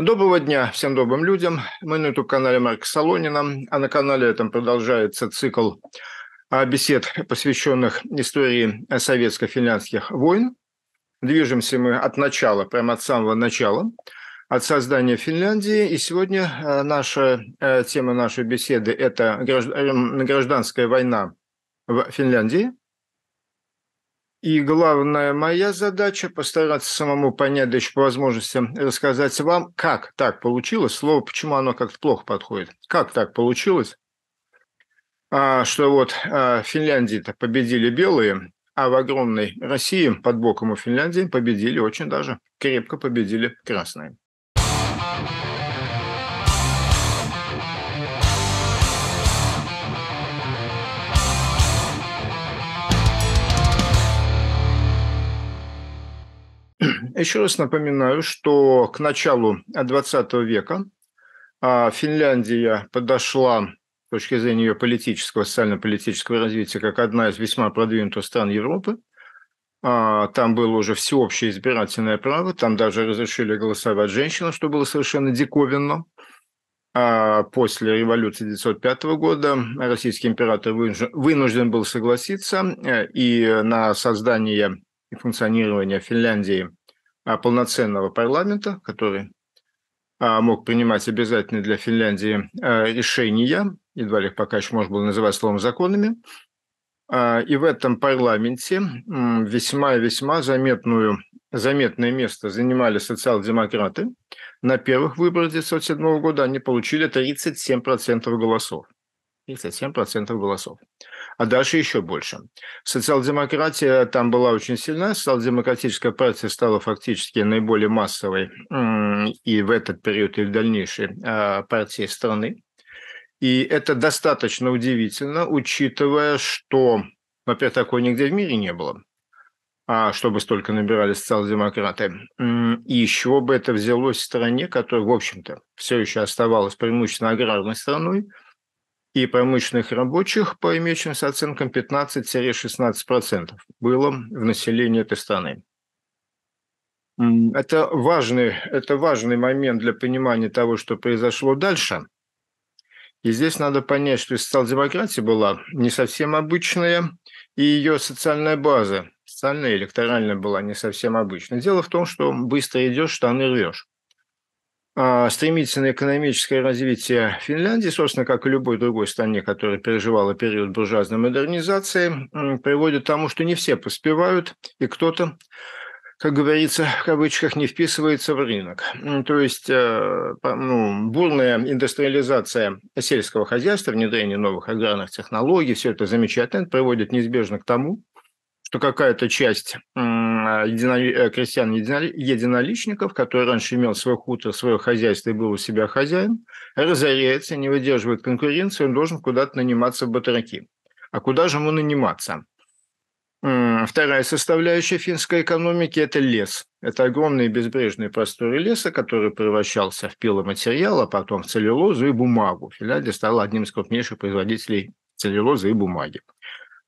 Доброго дня всем добрым людям. Мы на YouTube-канале Марка Солонина, а на канале этом продолжается цикл а, бесед, посвященных истории э, советско-финляндских войн. Движемся мы от начала, прямо от самого начала, от создания Финляндии. И сегодня э, наша э, тема нашей беседы – это гражданская война в Финляндии и главная моя задача – постараться самому понять, да еще по возможности рассказать вам, как так получилось, слово «почему» оно как-то плохо подходит, как так получилось, а, что вот а, Финляндии-то победили белые, а в огромной России под боком у Финляндии победили очень даже, крепко победили красные. Еще раз напоминаю, что к началу 20 века а, Финляндия подошла с точки зрения ее политического, социально-политического развития, как одна из весьма продвинутых стран Европы. А, там было уже всеобщее избирательное право, там даже разрешили голосовать женщинам, что было совершенно диковинно. А, после революции 1905 года российский император вынужден был согласиться, э, и на создание и функционирование Финляндии а, полноценного парламента, который а, мог принимать обязательные для Финляндии а, решения, едва ли их пока еще можно было называть словом законами. И в этом парламенте весьма весьма заметную, заметное место занимали социал-демократы. На первых выборах 1997 года они получили 37% голосов. 37% голосов а дальше еще больше. Социал-демократия там была очень сильна, социал-демократическая партия стала фактически наиболее массовой и в этот период, и в дальнейшей а, партией страны. И это достаточно удивительно, учитывая, что, во-первых, такого нигде в мире не было, а, чтобы столько набирали социал-демократы. И еще бы это взялось в стране, которая, в общем-то, все еще оставалась преимущественно аграрной страной – и промышленных рабочих по имеющимся оценкам 15-16% было в населении этой страны. Это важный, это важный момент для понимания того, что произошло дальше. И здесь надо понять, что социал-демократия была не совсем обычная, и ее социальная база, социальная электоральная была не совсем обычная. Дело в том, что быстро идешь, штаны рвешь. А, стремительное экономическое развитие Финляндии, собственно, как и любой другой стране, которая переживала период буржуазной модернизации, приводит к тому, что не все поспевают, и кто-то как говорится, в кавычках, не вписывается в рынок. То есть э, ну, бурная индустриализация сельского хозяйства, внедрение новых аграрных технологий, все это замечательно, приводит неизбежно к тому, что какая-то часть Э, крестьян единоличников, который раньше имел свой хутор, свое хозяйство и был у себя хозяин, разоряется, не выдерживает конкуренции, он должен куда-то наниматься в батраки. А куда же ему наниматься? Вторая составляющая финской экономики – это лес. Это огромные безбрежные просторы леса, который превращался в пиломатериал, а потом в целлюлозу и бумагу. Финляндия стала одним из крупнейших производителей целлюлозы и бумаги.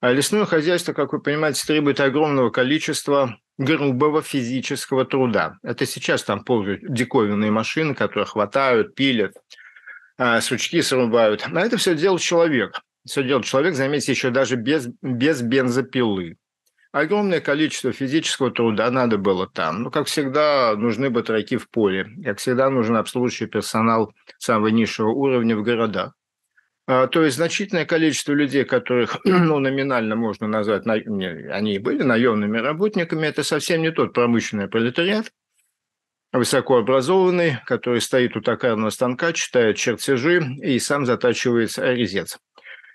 А лесное хозяйство, как вы понимаете, требует огромного количества грубого физического труда. Это сейчас там ползают диковинные машины, которые хватают, пилят, а, сучки срубают. А это все делал человек. Все делал человек, заметьте, еще даже без, без бензопилы. Огромное количество физического труда надо было там. Ну, как всегда, нужны батраки в поле. Как всегда, нужен обслуживающий персонал самого низшего уровня в городах. А, то есть значительное количество людей, которых ну, номинально можно назвать, они были наемными работниками, это совсем не тот промышленный пролетариат, высокообразованный, который стоит у токарного станка, читает чертежи и сам затачивает резец.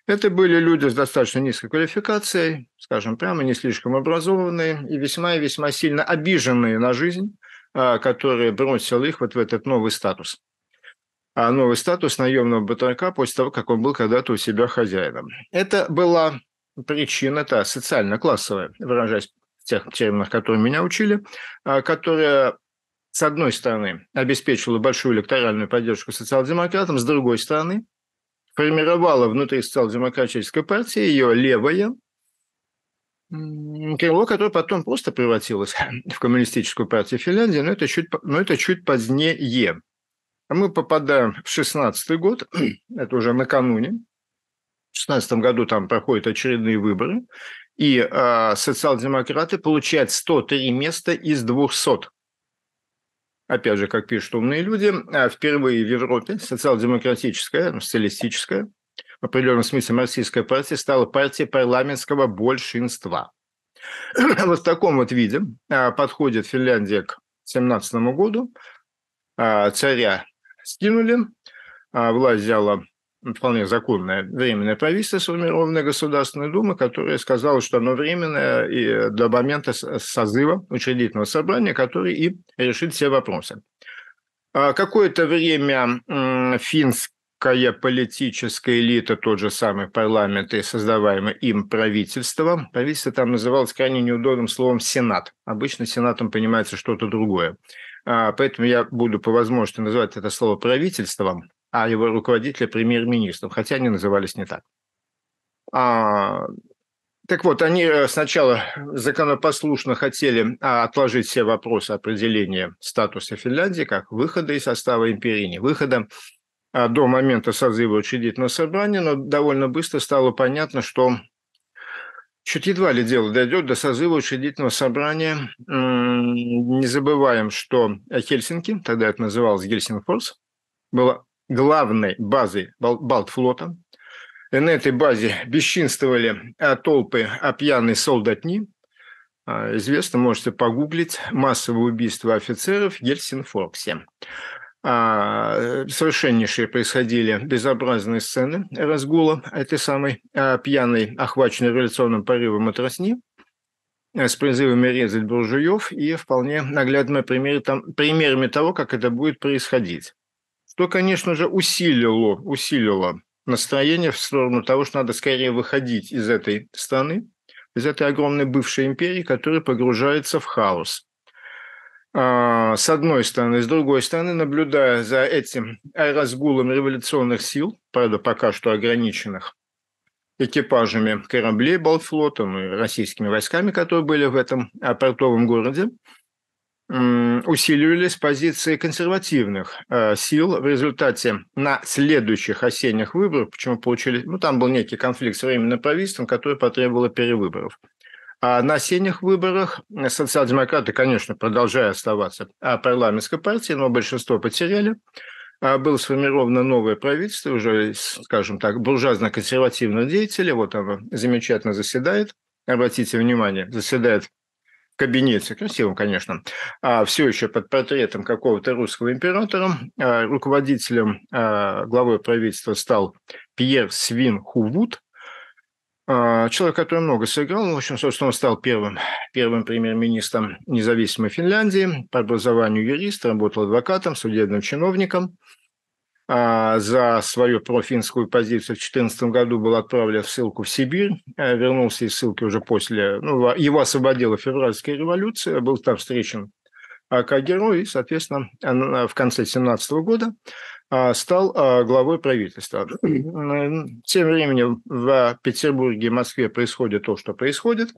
Это были люди с достаточно низкой квалификацией, скажем прямо, не слишком образованные и весьма и весьма сильно обиженные на жизнь, а, которая бросила их вот в этот новый статус. А, новый статус наемного батрака после того, как он был когда-то у себя хозяином. Это была причина, это социально-классовая, выражаясь в тех терминах, которые меня учили, а, которая с одной стороны, обеспечивала большую электоральную поддержку социал-демократам, с другой стороны, формировала внутри социал-демократической партии ее левое крыло, которое потом просто превратилось в коммунистическую партию Финляндии, но это чуть, но это чуть позднее. А мы попадаем в 16 год, это уже накануне. В 16 году там проходят очередные выборы, и э, социал-демократы получают 103 места из 200. Опять же, как пишут умные люди, а, впервые в Европе социал-демократическая, социалистическая, в определенном смысле марксистская партия стала партией парламентского большинства. Вот в таком вот виде подходит Финляндия к 17 году царя скинули. А власть взяла вполне законное временное правительство, сформированное Государственной Думы, которое сказало, что оно временное и до момента созыва учредительного собрания, который и решит все вопросы. А какое-то время финская политическая элита, тот же самый парламент и создаваемое им правительство, правительство там называлось крайне неудобным словом «сенат». Обычно «сенатом» понимается что-то другое. А, поэтому я буду по возможности называть это слово правительством, а его руководителя премьер-министром, хотя они назывались не так. А, так вот, они э, сначала законопослушно хотели а, отложить все вопросы определения статуса Финляндии как выхода из состава империи, не выхода, до момента созыва учредительного собрания, но довольно быстро стало понятно, что Чуть едва ли дело дойдет до созыва учредительного собрания. Не забываем, что Хельсинки, тогда это называлось Гельсингфорс, была главной базой Балтфлота. И На этой базе бесчинствовали а, толпы опьяной а, солдатни. А, известно, можете погуглить, массовое убийство офицеров в Гельсингфорсе. А, э, совершеннейшие происходили безобразные сцены разгула этой самой а, пьяной, охваченной революционным порывом отрасни э, с призывами резать буржуев и вполне наглядными примеры, примерами того, как это будет происходить. Что, конечно же, усилило, усилило настроение в сторону того, что надо скорее выходить из этой страны, из этой огромной бывшей империи, которая погружается в хаос. А, с одной стороны. С другой стороны, наблюдая за этим разгулом революционных сил, правда, пока что ограниченных экипажами кораблей Балфлота ну и российскими войсками, которые были в этом а, портовом городе, усиливались позиции консервативных а, сил в результате на следующих осенних выборах, почему получили, ну там был некий конфликт с временным правительством, который потребовало перевыборов – а на осенних выборах э, социал-демократы, конечно, продолжают оставаться а парламентской партией, но большинство потеряли. А было сформировано новое правительство, уже, скажем так, буржуазно-консервативного деятеля. Вот оно замечательно заседает. Обратите внимание, заседает в кабинете, красивом, конечно, А все еще под портретом какого-то русского императора. А, руководителем главой правительства стал Пьер Свин Хувуд – а, человек, который много сыграл, ну, в общем, собственно, он стал первым, первым премьер-министром независимой Финляндии, по образованию юрист, работал адвокатом, судебным чиновником. А, за свою профинскую позицию в 2014 году был отправлен в ссылку в Сибирь, а, вернулся из ссылки уже после, ну, его освободила февральская революция, был там встречен как герой, и, соответственно, в конце 2017 года а, стал а, главой правительства. Тем временем в Петербурге и Москве происходит то, что происходит.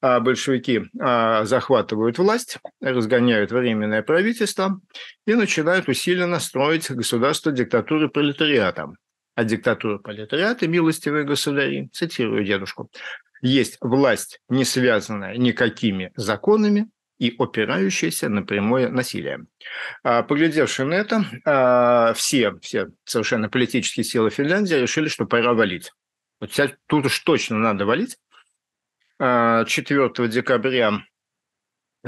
А, большевики захватывают власть, разгоняют временное правительство и начинают усиленно строить государство диктатуры пролетариата. А диктатура пролетариата, милостивые государи, цитирую дедушку, есть власть, не связанная никакими законами, и опирающиеся на прямое насилие. А, поглядевши на это, а, все, все совершенно политические силы Финляндии решили, что пора валить. Вот тут уж точно надо валить. 4 а, декабря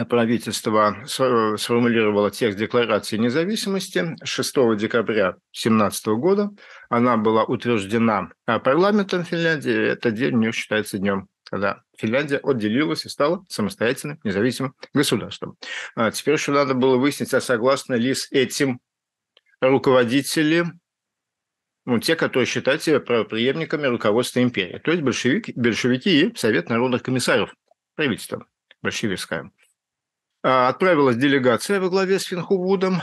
правительство сформулировало текст Декларации независимости 6 декабря 2017 года. Она была утверждена парламентом Финляндии. Этот день у них считается днем, когда Финляндия отделилась и стала самостоятельным независимым государством. А теперь еще надо было выяснить, а согласны ли с этим руководители ну, те, которые считают себя правоприемниками руководства империи. То есть большевики, большевики и Совет народных комиссаров, правительства большевистское. А отправилась делегация во главе с Финхубудом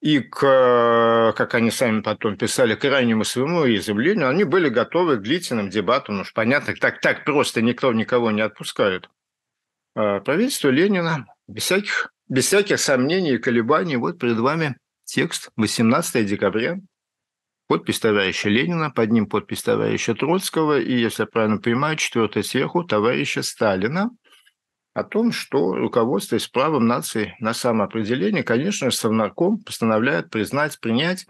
и к, как они сами потом писали, к крайнему своему изумлению, они были готовы к длительным дебатам. Ну, уж понятно, так, так просто никто никого не отпускает. А, правительство Ленина без всяких, без всяких сомнений и колебаний. Вот перед вами текст 18 декабря. Подпись товарища Ленина, под ним подпись товарища Троцкого и, если я правильно понимаю, четвертая сверху товарища Сталина – о том, что руководство с правом нации на самоопределение, конечно же, Совнарком постановляет признать, принять.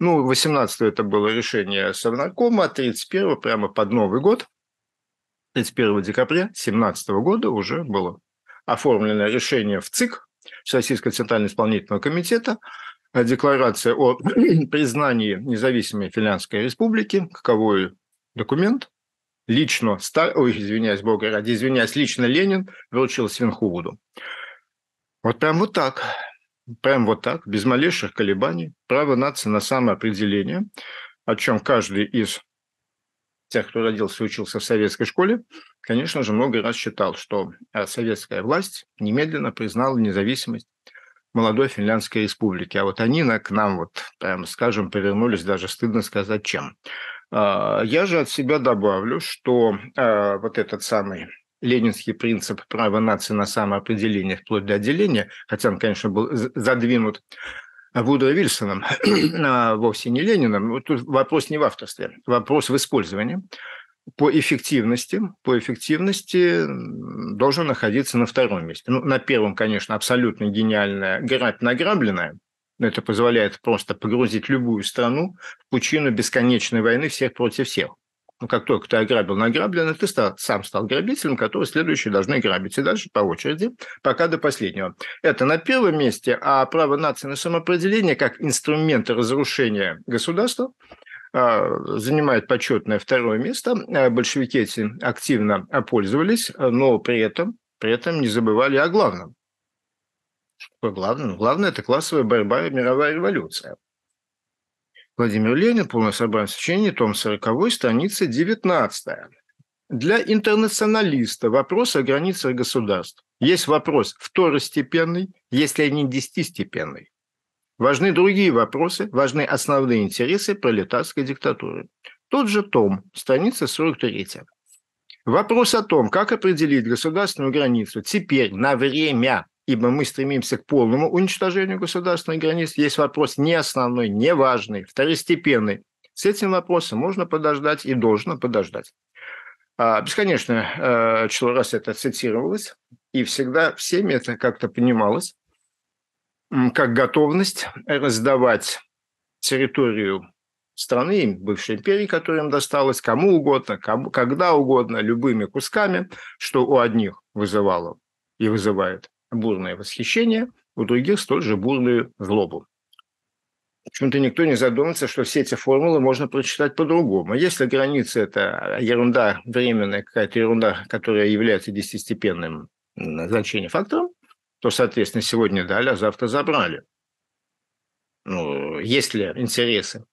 Ну, 18 это было решение Совнаркома, а 31 прямо под Новый год, 31 декабря 2017 года уже было оформлено решение в ЦИК, Российского Центрального Исполнительного Комитета, а декларация о признании независимой Финляндской Республики, каковой документ, лично, Сталь... ой, извиняюсь, бога ради, извиняюсь, лично Ленин вручил Свинхувуду. Вот прям вот так, прям вот так, без малейших колебаний, право нации на самоопределение, о чем каждый из тех, кто родился и учился в советской школе, конечно же, много раз считал, что а, советская власть немедленно признала независимость молодой Финляндской республики. А вот они к нам, вот, прям скажем, повернулись, даже стыдно сказать, чем. А, я же от себя добавлю, что а, вот этот самый ленинский принцип права нации на самоопределение вплоть до отделения, хотя он, конечно, был задвинут Вудро Вильсоном, а, вовсе не Лениным. Тут вопрос не в авторстве, вопрос в использовании. По эффективности, по эффективности должен находиться на втором месте. Ну, на первом, конечно, абсолютно гениальная грабь награбленная, ну, это позволяет просто погрузить любую страну в пучину бесконечной войны всех против всех. Но ну, как только ты ограбил награбленное, ты стал, сам стал грабителем, которого следующие должны грабить. И дальше по очереди, пока до последнего. Это на первом месте, а право нации на самоопределение как инструмент разрушения государства а, занимает почетное второе место. А, большевики этим активно пользовались, но при этом, при этом не забывали о главном. Что главное? главное – это классовая борьба и мировая революция. Владимир Ленин, полное собрание сочинений, том 40, страница 19. Для интернационалиста вопрос о границах государств. Есть вопрос второстепенный, если они десятистепенный. Важны другие вопросы, важны основные интересы пролетарской диктатуры. Тот же том, страница 43. Вопрос о том, как определить государственную границу теперь на время ибо мы стремимся к полному уничтожению государственных границ, есть вопрос не основной, не важный, второстепенный. С этим вопросом можно подождать и должно подождать. А, бесконечно э, число раз это цитировалось, и всегда всеми это как-то понималось, как готовность раздавать территорию страны, бывшей империи, которая им досталась, кому угодно, кому, когда угодно, любыми кусками, что у одних вызывало и вызывает бурное восхищение, у других столь же бурную злобу. Почему-то никто не задумается, что все эти формулы можно прочитать по-другому. Если граница – это ерунда временная, какая-то ерунда, которая является десятистепенным значением фактором, то, соответственно, сегодня дали, а завтра забрали. Ну, если интересы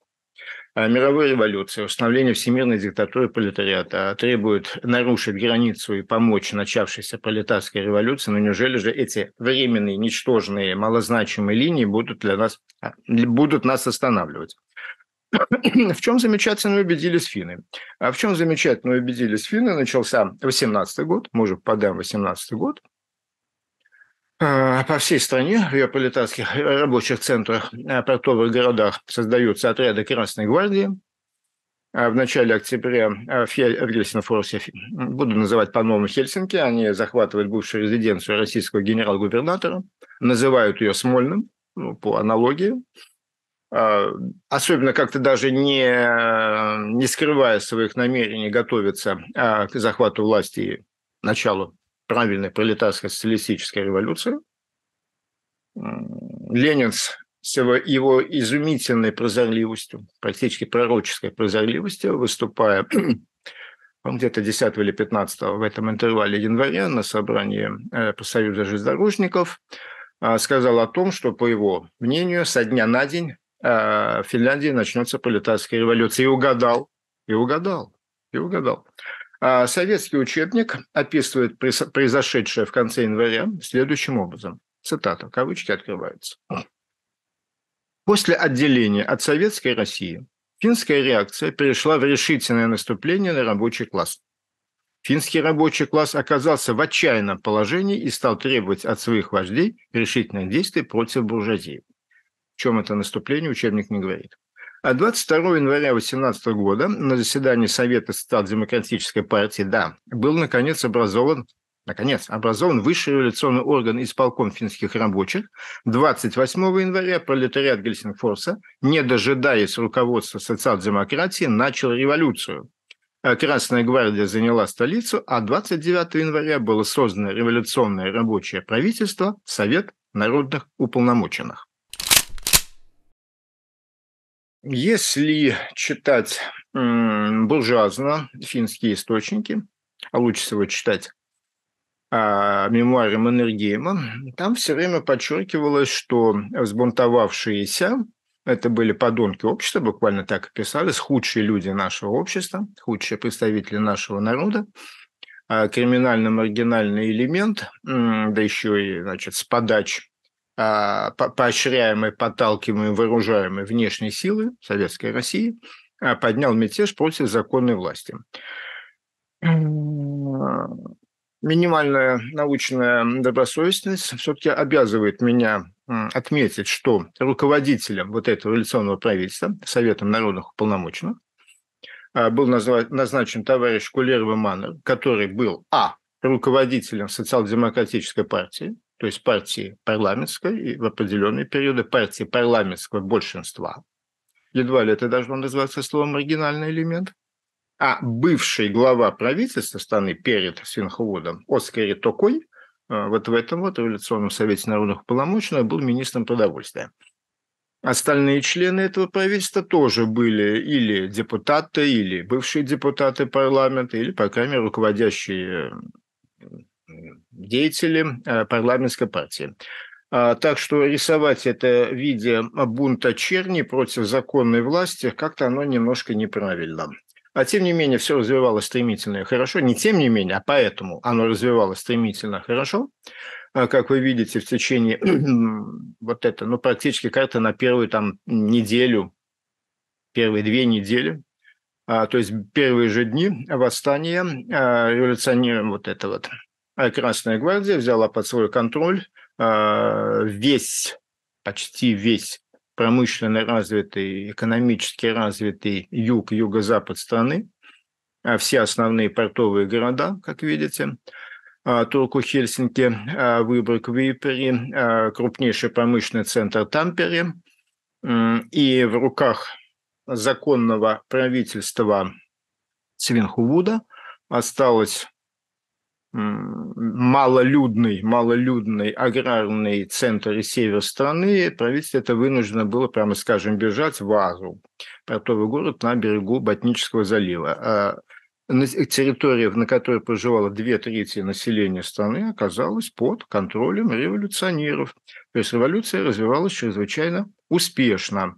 Э, мировой революции, установления всемирной диктатуры пролетариата а, требует нарушить границу и помочь начавшейся пролетарской революции, но неужели же эти временные, ничтожные, малозначимые линии будут, для нас, а, будут нас останавливать? В чем замечательно убедились финны? А в чем замечательно убедились финны? Начался 18 год, мы уже попадаем в 18 год – Э, по всей стране, в ее пролетарских рабочих центрах, э, портовых городах создаются отряды Красной Гвардии. А в начале октября э, в, Хель... Гельсинфорсе, буду называть по-новому Хельсинки, они захватывают бывшую резиденцию российского генерал-губернатора, называют ее Смольным, ну, по аналогии. А, особенно как-то даже не, не скрывая своих намерений готовиться к захвату власти и началу правильной пролетарской социалистической революции. Ленин с его изумительной прозорливостью, практически пророческой прозорливостью, выступая где-то 10 или 15 в этом интервале января на собрании э, Союза железнодорожников, а, сказал о том, что, по его мнению, со дня на день э, в Финляндии начнется пролетарская революция. И угадал, и угадал, и угадал. А советский учебник описывает произошедшее в конце января следующим образом. Цитата, кавычки открываются. После отделения от Советской России финская реакция перешла в решительное наступление на рабочий класс. Финский рабочий класс оказался в отчаянном положении и стал требовать от своих вождей решительных действий против буржуазии. В чем это наступление, учебник не говорит. 22 а января 2018 года на заседании Совета социал Демократической партии «Да» был, наконец, образован Наконец, образован высший революционный орган исполком финских рабочих. 28 января пролетариат Гельсингфорса, не дожидаясь руководства социал-демократии, начал революцию. Э, Красная гвардия заняла столицу, а 29 января было создано революционное рабочее правительство Совет народных уполномоченных. Если читать буржуазно финские источники, а лучше всего читать а, мемуары Маннергейма, там все время подчеркивалось, что взбунтовавшиеся это были подонки общества, буквально так и писались, худшие люди нашего общества, худшие представители нашего народа, а криминально-маргинальный элемент, да еще и значит, с подач а, поощряемой, подталкиваемой, вооружаемой внешней силы Советской России, а, поднял мятеж против законной власти. Минимальная научная добросовестность все-таки обязывает меня отметить, что руководителем вот этого революционного правительства, Советом народных уполномоченных, а, был назначен товарищ Кулерова Маннер, который был, а, руководителем социал-демократической партии, то есть партии парламентской и в определенные периоды партии парламентского большинства, едва ли это должно называться словом «маргинальный элемент», а бывший глава правительства страны перед свинховодом Оскари Токой э, вот в этом вот революционном совете народных полномочных был министром продовольствия. Остальные члены этого правительства тоже были или депутаты, или бывшие депутаты парламента, или, по крайней мере, руководящие деятели э, парламентской партии. А, так что рисовать это в виде бунта черни против законной власти как-то оно немножко неправильно. А тем не менее, все развивалось стремительно и хорошо. Не тем не менее, а поэтому оно развивалось стремительно и хорошо. А, как вы видите, в течение вот это, ну, практически карта на первую там неделю, первые две недели, а, то есть первые же дни восстания а, революционеров вот это вот а Красная гвардия взяла под свой контроль а, весь, почти весь промышленно развитый, экономически развитый юг, юго-запад страны, а все основные портовые города, как видите, Турку, Хельсинки, Выборг, Випери, крупнейший промышленный центр Тампере. И в руках законного правительства Свинхувуда осталось малолюдный, малолюдный аграрный центр и север страны, правительство это вынуждено было, прямо скажем, бежать в Азу, портовый город на берегу Ботнического залива. А территория, на которой проживало две трети населения страны, оказалась под контролем революционеров. То есть революция развивалась чрезвычайно успешно.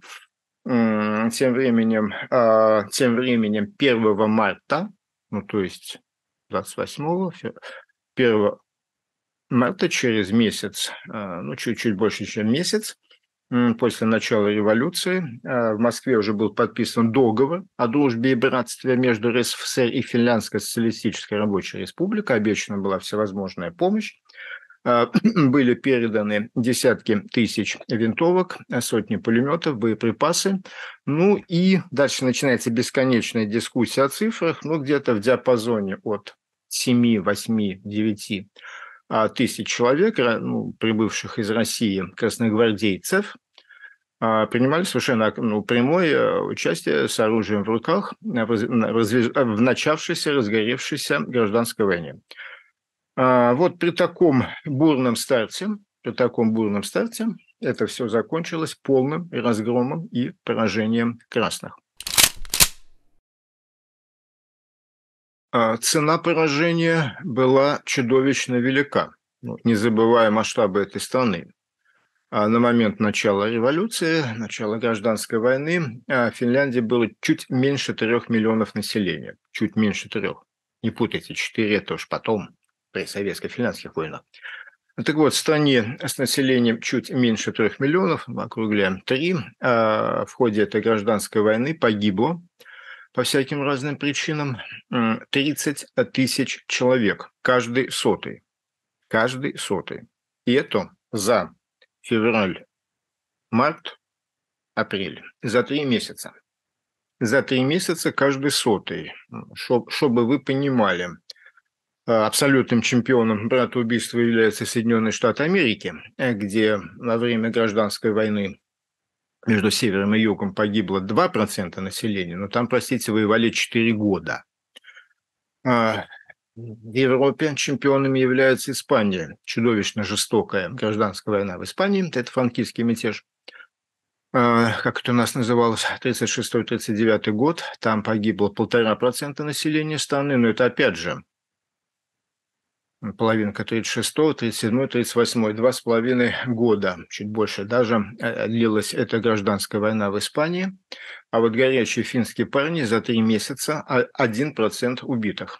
Тем временем, а, тем временем 1 марта, ну то есть 28 1 марта, через месяц, а, ну, чуть-чуть больше, чем месяц, после начала революции а, в Москве уже был подписан договор о дружбе и братстве между РСФСР и Финляндской социалистической рабочей республикой. Обещана была всевозможная помощь. А, были переданы десятки тысяч винтовок, сотни пулеметов, боеприпасы. Ну и дальше начинается бесконечная дискуссия о цифрах, ну где-то в диапазоне от 7, 8, 9 тысяч человек, ну, прибывших из России красногвардейцев, а, принимали совершенно ну, прямое э, участие с оружием в руках э, э, в начавшейся, разгоревшейся гражданской войне. А, вот при таком бурном старте, при таком бурном старте это все закончилось полным разгромом и поражением красных. А, цена поражения была чудовищно велика, ну, не забывая масштабы этой страны. А, на момент начала революции, начала гражданской войны, в Финляндии было чуть меньше трех миллионов населения. Чуть меньше трех. Не путайте, четыре это уж потом – при советско-финляндских войнах. Ну, так вот, в стране с населением чуть меньше трех миллионов, округляем 3, а в ходе этой гражданской войны погибло по всяким разным причинам 30 тысяч человек, каждый сотый. Каждый сотый. И это за февраль, март, апрель. За три месяца. За три месяца каждый сотый. Чтобы вы понимали – абсолютным чемпионом брата убийства является Соединенные Штаты Америки, где на время гражданской войны между севером и югом погибло 2% населения, но там, простите, воевали 4 года. А, в Европе чемпионами является Испания. Чудовищно жестокая гражданская война в Испании. Это франкистский мятеж. А, как это у нас называлось, 36-39 год. Там погибло полтора процента населения страны. Но это опять же половинка 36, 37, 38, два с половиной года, чуть больше даже, э, э, длилась эта гражданская война в Испании. А вот горячие финские парни за три месяца 1% а, убитых.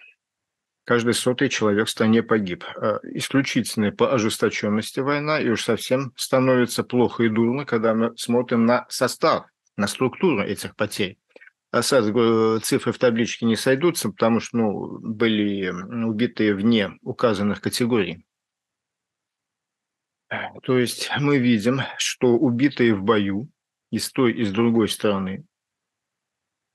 Каждый сотый человек в стране погиб. Э, Исключительная по ожесточенности война, и уж совсем становится плохо и дурно, когда мы смотрим на состав, на структуру этих потерь а цифры в табличке не сойдутся, потому что ну, были убитые вне указанных категорий. То есть мы видим, что убитые в бою и с той, и с другой стороны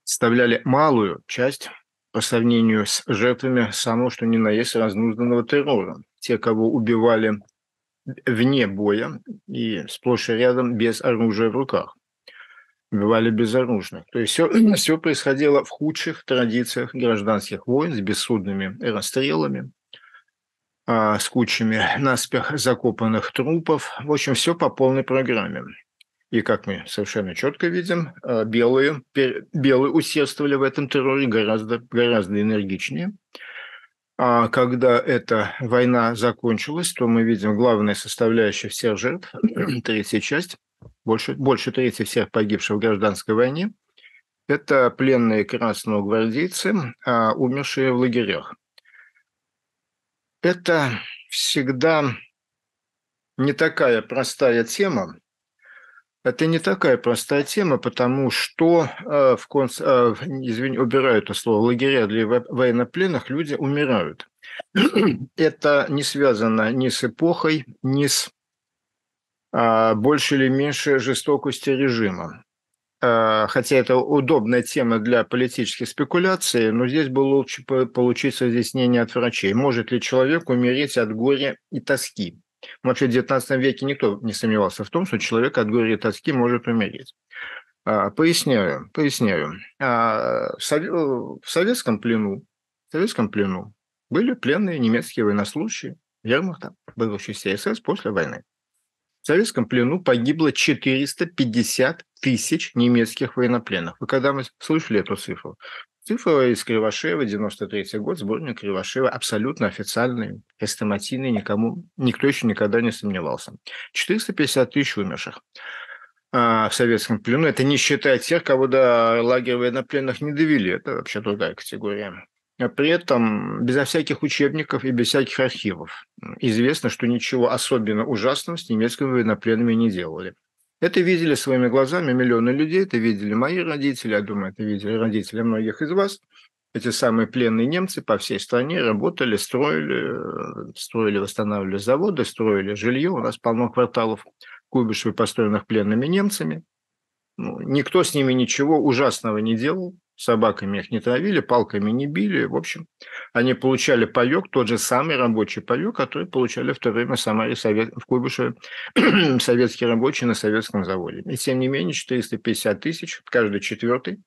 составляли малую часть по сравнению с жертвами самого, что ни на есть, разнузданного террора. Те, кого убивали вне боя и сплошь и рядом без оружия в руках убивали безоружных. То есть все, все происходило в худших традициях гражданских войн с бессудными расстрелами, а, с кучами наспех закопанных трупов. В общем, все по полной программе. И как мы совершенно четко видим, а, белые, белые усердствовали в этом терроре гораздо, гораздо энергичнее. А когда эта война закончилась, то мы видим главная составляющая всех жертв, третья часть – больше, больше трети всех погибших в гражданской войне, это пленные красного гвардейцы, а, умершие в лагерях. Это всегда не такая простая тема. Это не такая простая тема, потому что а, в конц... А, извини, убираю это слово лагеря для военнопленных люди умирают. это не связано ни с эпохой, ни с а, больше или меньше жестокости режима. А, хотя это удобная тема для политических спекуляций, но здесь бы лучше получить разъяснение от врачей. Может ли человек умереть от горя и тоски? Вообще в XIX веке никто не сомневался в том, что человек от горя и тоски может умереть. А, поясняю, поясняю. В советском плену, в советском плену были пленные немецкие военнослужащие вермахта, бывшие ССС после войны в советском плену погибло 450 тысяч немецких военнопленных. Вы когда мы слышали эту цифру, цифра из Кривошеева, 93 год, сборник Кривошеева, абсолютно официальный, хрестоматийный, никому, никто еще никогда не сомневался. 450 тысяч умерших а, в советском плену. Это не считая тех, кого до лагеря военнопленных не довели. Это вообще другая категория при этом безо всяких учебников и без всяких архивов. Известно, что ничего особенно ужасного с немецкими военнопленными не делали. Это видели своими глазами миллионы людей, это видели мои родители, я думаю, это видели родители многих из вас. Эти самые пленные немцы по всей стране работали, строили, строили, восстанавливали заводы, строили жилье. У нас полно кварталов Куйбышевой, построенных пленными немцами. Ну, никто с ними ничего ужасного не делал собаками их не травили, палками не били. В общем, они получали паек, тот же самый рабочий паек, который получали в то время в Самаре, Совет... в Куйбышеве советские рабочие на советском заводе. И тем не менее 450 тысяч, каждый четвертый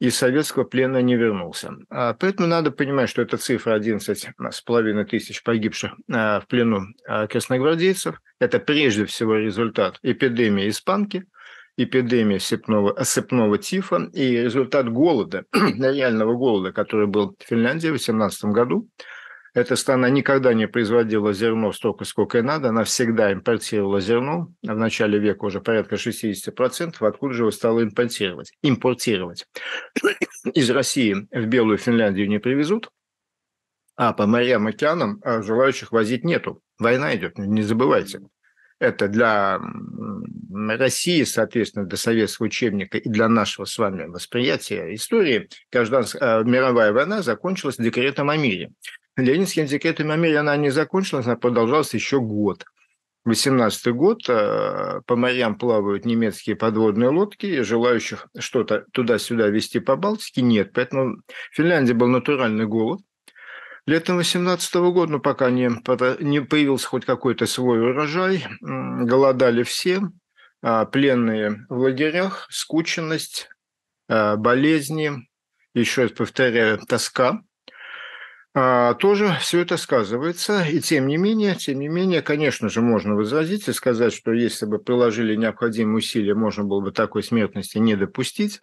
из советского плена не вернулся. А, поэтому надо понимать, что эта цифра 11 с половиной тысяч погибших а, в плену а, красногвардейцев. Это прежде всего результат эпидемии испанки – эпидемия сыпного, осыпного тифа и результат голода, реального голода, который был в Финляндии в 2018 году. Эта страна никогда не производила зерно столько, сколько и надо. Она всегда импортировала зерно. В начале века уже порядка 60%. Откуда же его стало импортировать? Импортировать. Из России в Белую Финляндию не привезут, а по морям и океанам а желающих возить нету. Война идет, не забывайте это для России, соответственно, для советского учебника и для нашего с вами восприятия истории, гражданская э, мировая война закончилась декретом о мире. Ленинским декретом о мире она не закончилась, она продолжалась еще год. 18 год, э, по морям плавают немецкие подводные лодки, желающих что-то туда-сюда вести по Балтике нет. Поэтому в Финляндии был натуральный голод, Летом 18 года, ну, пока не, не появился хоть какой-то свой урожай, голодали все, а, пленные в лагерях, скученность, а, болезни, еще раз повторяю, тоска. А, тоже все это сказывается, и тем не менее, тем не менее, конечно же, можно возразить и сказать, что если бы приложили необходимые усилия, можно было бы такой смертности не допустить.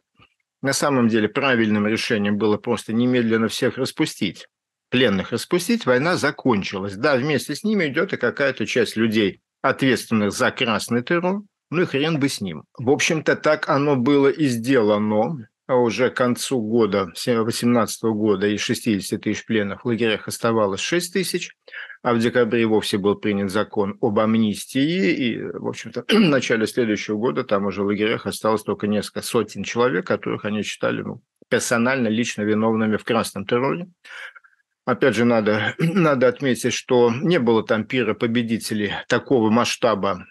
На самом деле правильным решением было просто немедленно всех распустить пленных распустить, война закончилась. Да, вместе с ними идет и какая-то часть людей, ответственных за красный террор, ну и хрен бы с ним. В общем-то, так оно было и сделано а уже к концу года, 2018 года, из 60 тысяч пленных в лагерях оставалось 6 тысяч, а в декабре вовсе был принят закон об амнистии, и, в общем-то, в начале следующего года там уже в лагерях осталось только несколько сотен человек, которых они считали ну, персонально, лично виновными в красном терроре. Опять же, надо, надо отметить, что не было там пира победителей такого масштаба,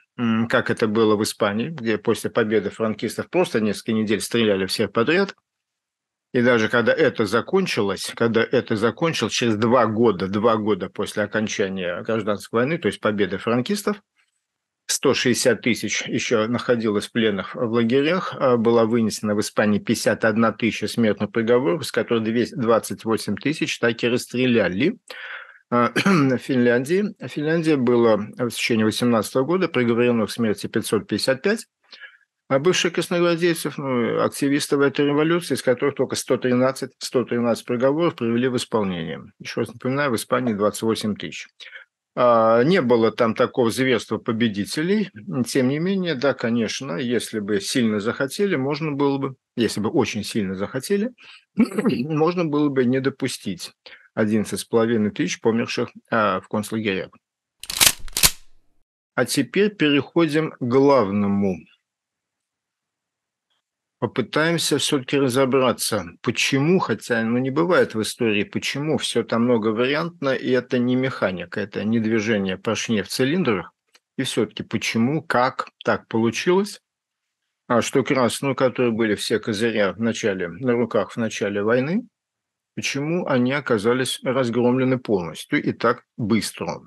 как это было в Испании, где после победы франкистов просто несколько недель стреляли всех подряд. И даже когда это закончилось, когда это закончилось, через два года, два года после окончания гражданской войны, то есть победы франкистов, 160 тысяч еще находилось в пленах э, в лагерях, а была вынесена в Испании 51 тысяча смертных приговоров, из которых 28 тысяч так и расстреляли. А, в Финляндии. Финляндия было в течение 18 года приговорена к смерти 555 а бывших красногвардейцев, ну, активистов этой революции, из которых только 113, 113 приговоров привели в исполнение. Еще раз напоминаю, в Испании 28 тысяч. А, не было там такого зверства победителей. Тем не менее, да, конечно, если бы сильно захотели, можно было бы, если бы очень сильно захотели, можно было бы не допустить с половиной тысяч померших а, в концлагерях. А теперь переходим к главному попытаемся все-таки разобраться, почему, хотя ну, не бывает в истории, почему все там многовариантно, и это не механика, это не движение поршней в цилиндрах, и все-таки почему, как так получилось, а что красные, ну, которые были все козыря в начале, на руках в начале войны, почему они оказались разгромлены полностью и так быстро.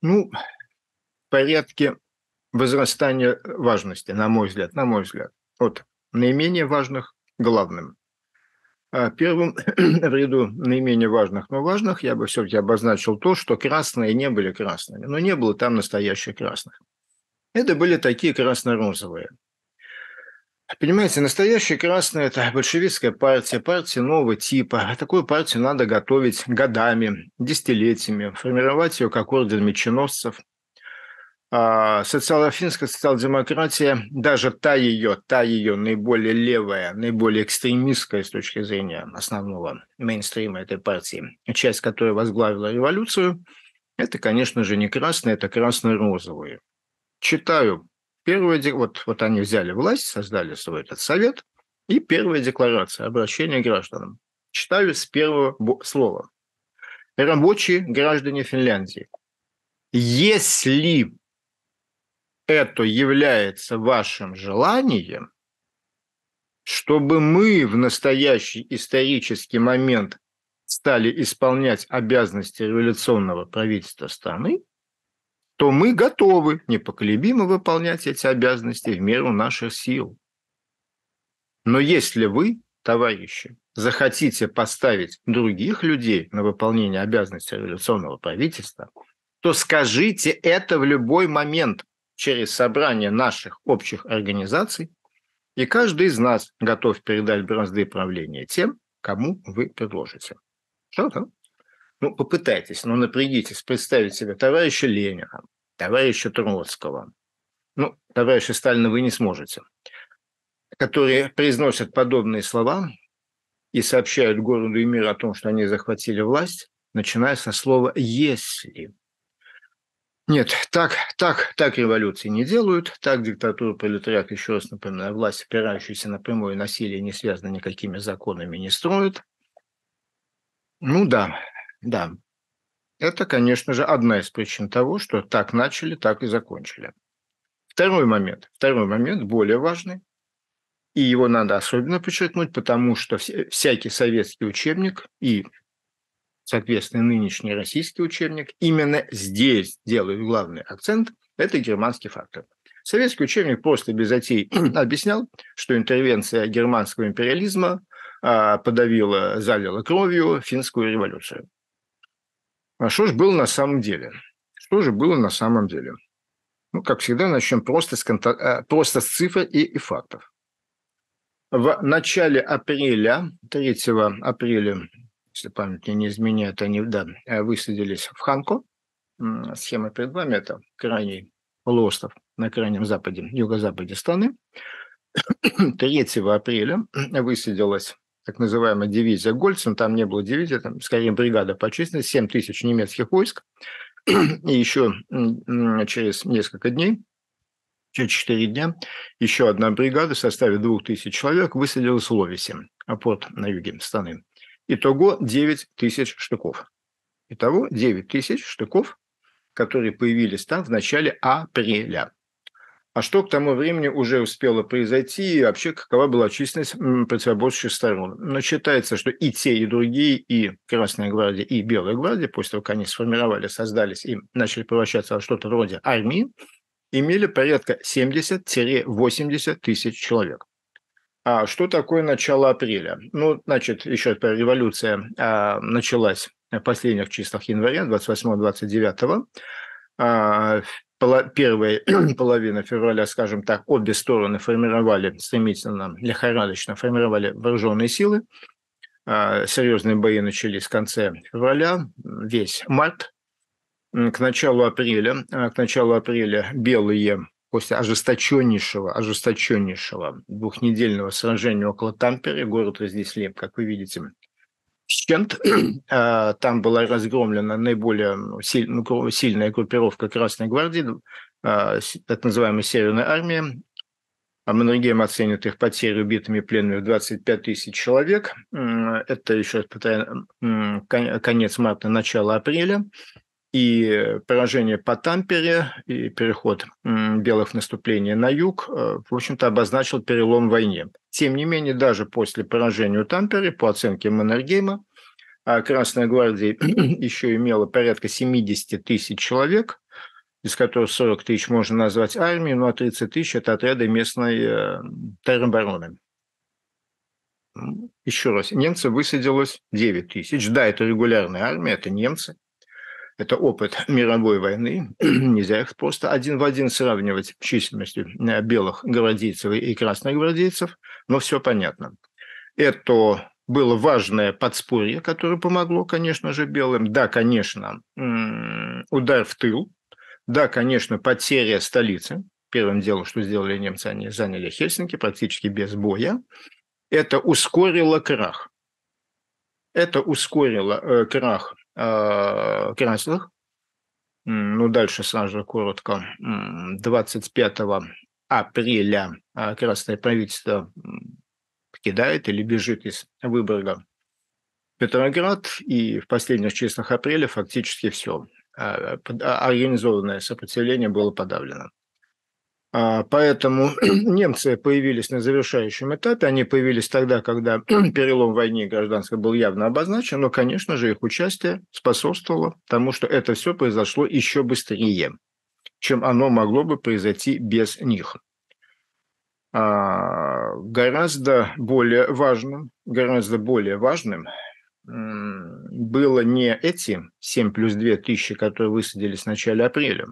Ну, в порядке возрастание важности, на мой взгляд, на мой взгляд, от наименее важных главным. А первым в ряду наименее важных, но важных я бы все-таки обозначил то, что красные не были красными, но не было там настоящих красных. Это были такие красно-розовые. Понимаете, настоящие красные это большевистская партия, партия нового типа. А такую партию надо готовить годами, десятилетиями, формировать ее как орден меченосцев, а, социал-финская социал-демократия, даже та ее, та ее наиболее левая, наиболее экстремистская с точки зрения основного мейнстрима этой партии, часть которой возглавила революцию, это, конечно же, не красные, это красно-розовые. Читаю. Первое, вот, вот они взяли власть, создали свой этот совет, и первая декларация, обращение к гражданам. Читаю с первого слова. Рабочие граждане Финляндии. Если это является вашим желанием, чтобы мы в настоящий исторический момент стали исполнять обязанности революционного правительства страны, то мы готовы непоколебимо выполнять эти обязанности в меру наших сил. Но если вы, товарищи, захотите поставить других людей на выполнение обязанностей революционного правительства, то скажите это в любой момент через собрание наших общих организаций, и каждый из нас готов передать бразды правления тем, кому вы предложите. Что там? Ну, попытайтесь, ну, напрягитесь представить себе товарища Ленина, товарища Троцкого, ну, товарища Сталина вы не сможете, которые произносят подобные слова и сообщают городу и миру о том, что они захватили власть, начиная со слова «если». Нет, так, так, так революции не делают, так диктатуру пролетариат, еще раз напоминаю, власть, опирающаяся на прямое насилие, не связана никакими законами, не строит. Ну да, да. Это, конечно же, одна из причин того, что так начали, так и закончили. Второй момент, второй момент, более важный, и его надо особенно подчеркнуть, потому что всякий советский учебник и соответственно, нынешний российский учебник, именно здесь делают главный акцент, это германский фактор. Советский учебник просто без затей объяснял, что интервенция германского империализма а, подавила, залила кровью финскую революцию. А что же было на самом деле? Что же было на самом деле? Ну, как всегда, начнем просто с, конта... Э, просто с цифр и, и фактов. В начале апреля, 3 апреля если память не изменяет, они да, э, высадились в Ханку. Схема перед вами – это крайний полуостров на крайнем западе, юго-западе страны. 3 апреля высадилась так называемая дивизия Гольцин, там не было дивизии, там скорее бригада по численности, 7 тысяч немецких войск. И еще через несколько дней, через 4 дня, еще одна бригада в составе тысяч человек высадилась в Ловисе, а порт на юге страны. Итого 9 тысяч штыков. Итого 9 тысяч штыков, которые появились там в начале апреля. А что к тому времени уже успело произойти и вообще какова была численность противоборствующих сторон? Но ну, считается, что и те, и другие, и Красная Гвардия, и Белая Гвардия, после того, как они сформировали, создались и начали превращаться во что-то вроде армии, имели порядка 70-80 тысяч человек. А что такое начало апреля? Ну, значит, еще раз, революция а, началась в последних числах января, 28-29. А, первая половина февраля, скажем так, обе стороны формировали стремительно, лихорадочно формировали вооруженные силы. А, Серьезные бои начались в конце февраля, весь март. К началу апреля, а, к началу апреля белые после ожесточеннейшего, ожесточеннейшего двухнедельного сражения около Тампере, город разнесли, как вы видите, Щент. А, там была разгромлена наиболее ну, ну, сильная группировка Красной Гвардии, а, так называемая Северная Армия. А Маннергейм оценит их потери убитыми пленными в 25 тысяч человек. Это, еще раз повторяю, конец марта, начало апреля и поражение по Тампере, и переход белых в наступление на юг, э, в общем-то, обозначил перелом в войне. Тем не менее, даже после поражения у Тампере, по оценке Маннергейма, а Красная гвардия еще имела порядка 70 тысяч человек, из которых 40 тысяч можно назвать армией, ну а 30 тысяч – это отряды местной э, терробороны. Еще раз, немцы высадилось 9 тысяч. Да, это регулярная армия, это немцы – это опыт мировой войны. Нельзя их просто один в один сравнивать численностью э, белых гвардейцев и красных гвардейцев, но все понятно. Это было важное подспорье, которое помогло, конечно же, белым. Да, конечно, удар в тыл. Да, конечно, потеря столицы. Первым делом, что сделали немцы, они заняли Хельсинки практически без боя. Это ускорило крах. Это ускорило э, крах Э, Красных. Ну, дальше сразу коротко. 25 апреля э, Красное правительство покидает или бежит из Выборга Петроград, и в последних числах апреля фактически все. Э, а, организованное сопротивление было подавлено. А, поэтому немцы появились на завершающем этапе. Они появились тогда, когда перелом войны гражданской был явно обозначен. Но, конечно же, их участие способствовало тому, что это все произошло еще быстрее, чем оно могло бы произойти без них. А гораздо более важным, гораздо более важным было не эти 7 плюс 2 тысячи, которые высадились в начале апреля,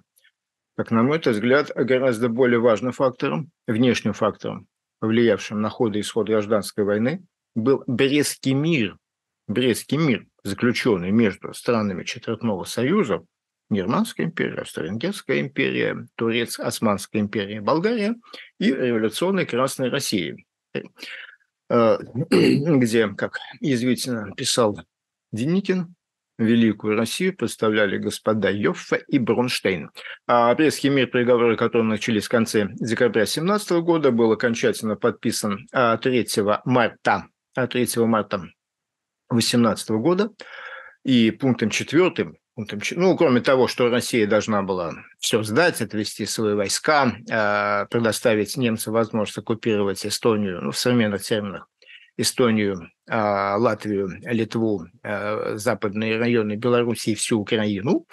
как на мой взгляд, гораздо более важным фактором, внешним фактором, повлиявшим на ход и исход гражданской войны, был Брестский мир. Брестский мир, заключенный между странами Четвертного Союза, Германская империя, Австро-Венгерская империя, Турец, Османская империя, Болгария и революционной Красной России, э, где, как язвительно писал Деникин, Великую Россию представляли господа Йоффе и Бронштейн. А Брестский мир, переговоры которые начались в конце декабря 2017 года, был окончательно подписан 3 а, марта 3 а, марта 2018 года. И пунктом четвертым, пунктом, ну, кроме того, что Россия должна была все сдать, отвести свои войска, а, предоставить немцам возможность оккупировать Эстонию, ну, в современных терминах, Эстонию, а, Латвию, Литву, э, западные районы Беларуси и всю Украину.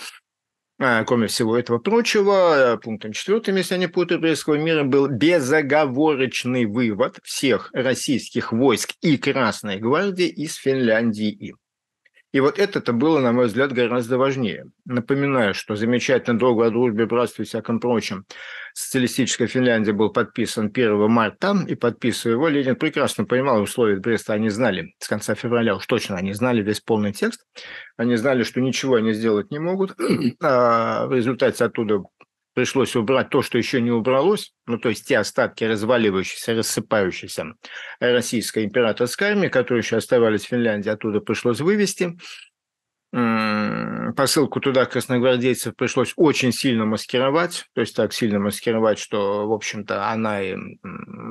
А, кроме всего этого прочего, э, пунктом четвертым, если я не путаю, Брестского мира был безоговорочный вывод всех российских войск и Красной гвардии из Финляндии. И вот это-то было, на мой взгляд, гораздо важнее. Напоминаю, что замечательно долго о дружбе, братстве и всяком прочем социалистической Финляндии был подписан 1 марта, там и подписывая его, Ленин прекрасно понимал условия Бреста, они знали с конца февраля, уж точно они знали весь полный текст, они знали, что ничего они сделать не могут, а в результате оттуда пришлось убрать то, что еще не убралось, ну, то есть те остатки разваливающейся, рассыпающейся российской императорской армии, которые еще оставались в Финляндии, оттуда пришлось вывести посылку туда красногвардейцев пришлось очень сильно маскировать, то есть так сильно маскировать, что, в общем-то, она и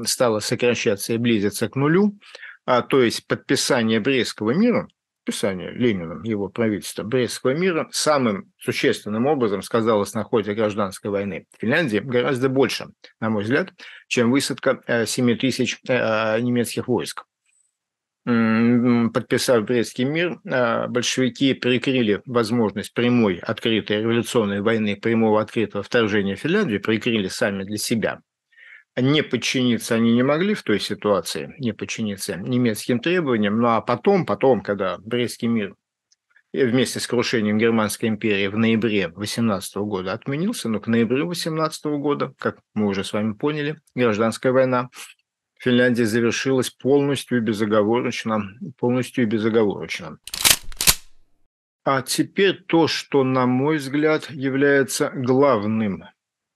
стала сокращаться и близиться к нулю, а, то есть подписание Брестского мира, подписание Лениным, его правительства Брестского мира, самым существенным образом сказалось на ходе гражданской войны в Финляндии гораздо больше, на мой взгляд, чем высадка 7 э, тысяч э, немецких войск подписав Брестский мир, а, большевики прикрыли возможность прямой открытой революционной войны, прямого открытого вторжения в Финляндию, прикрыли сами для себя. Не подчиниться они не могли в той ситуации, не подчиниться немецким требованиям. Ну а потом, потом, когда Брестский мир э, вместе с крушением Германской империи в ноябре 18 года отменился, но к ноябрю 18 года, как мы уже с вами поняли, гражданская война Финляндии завершилась полностью и безоговорочно. Полностью и безоговорочно. А теперь то, что, на мой взгляд, является главным,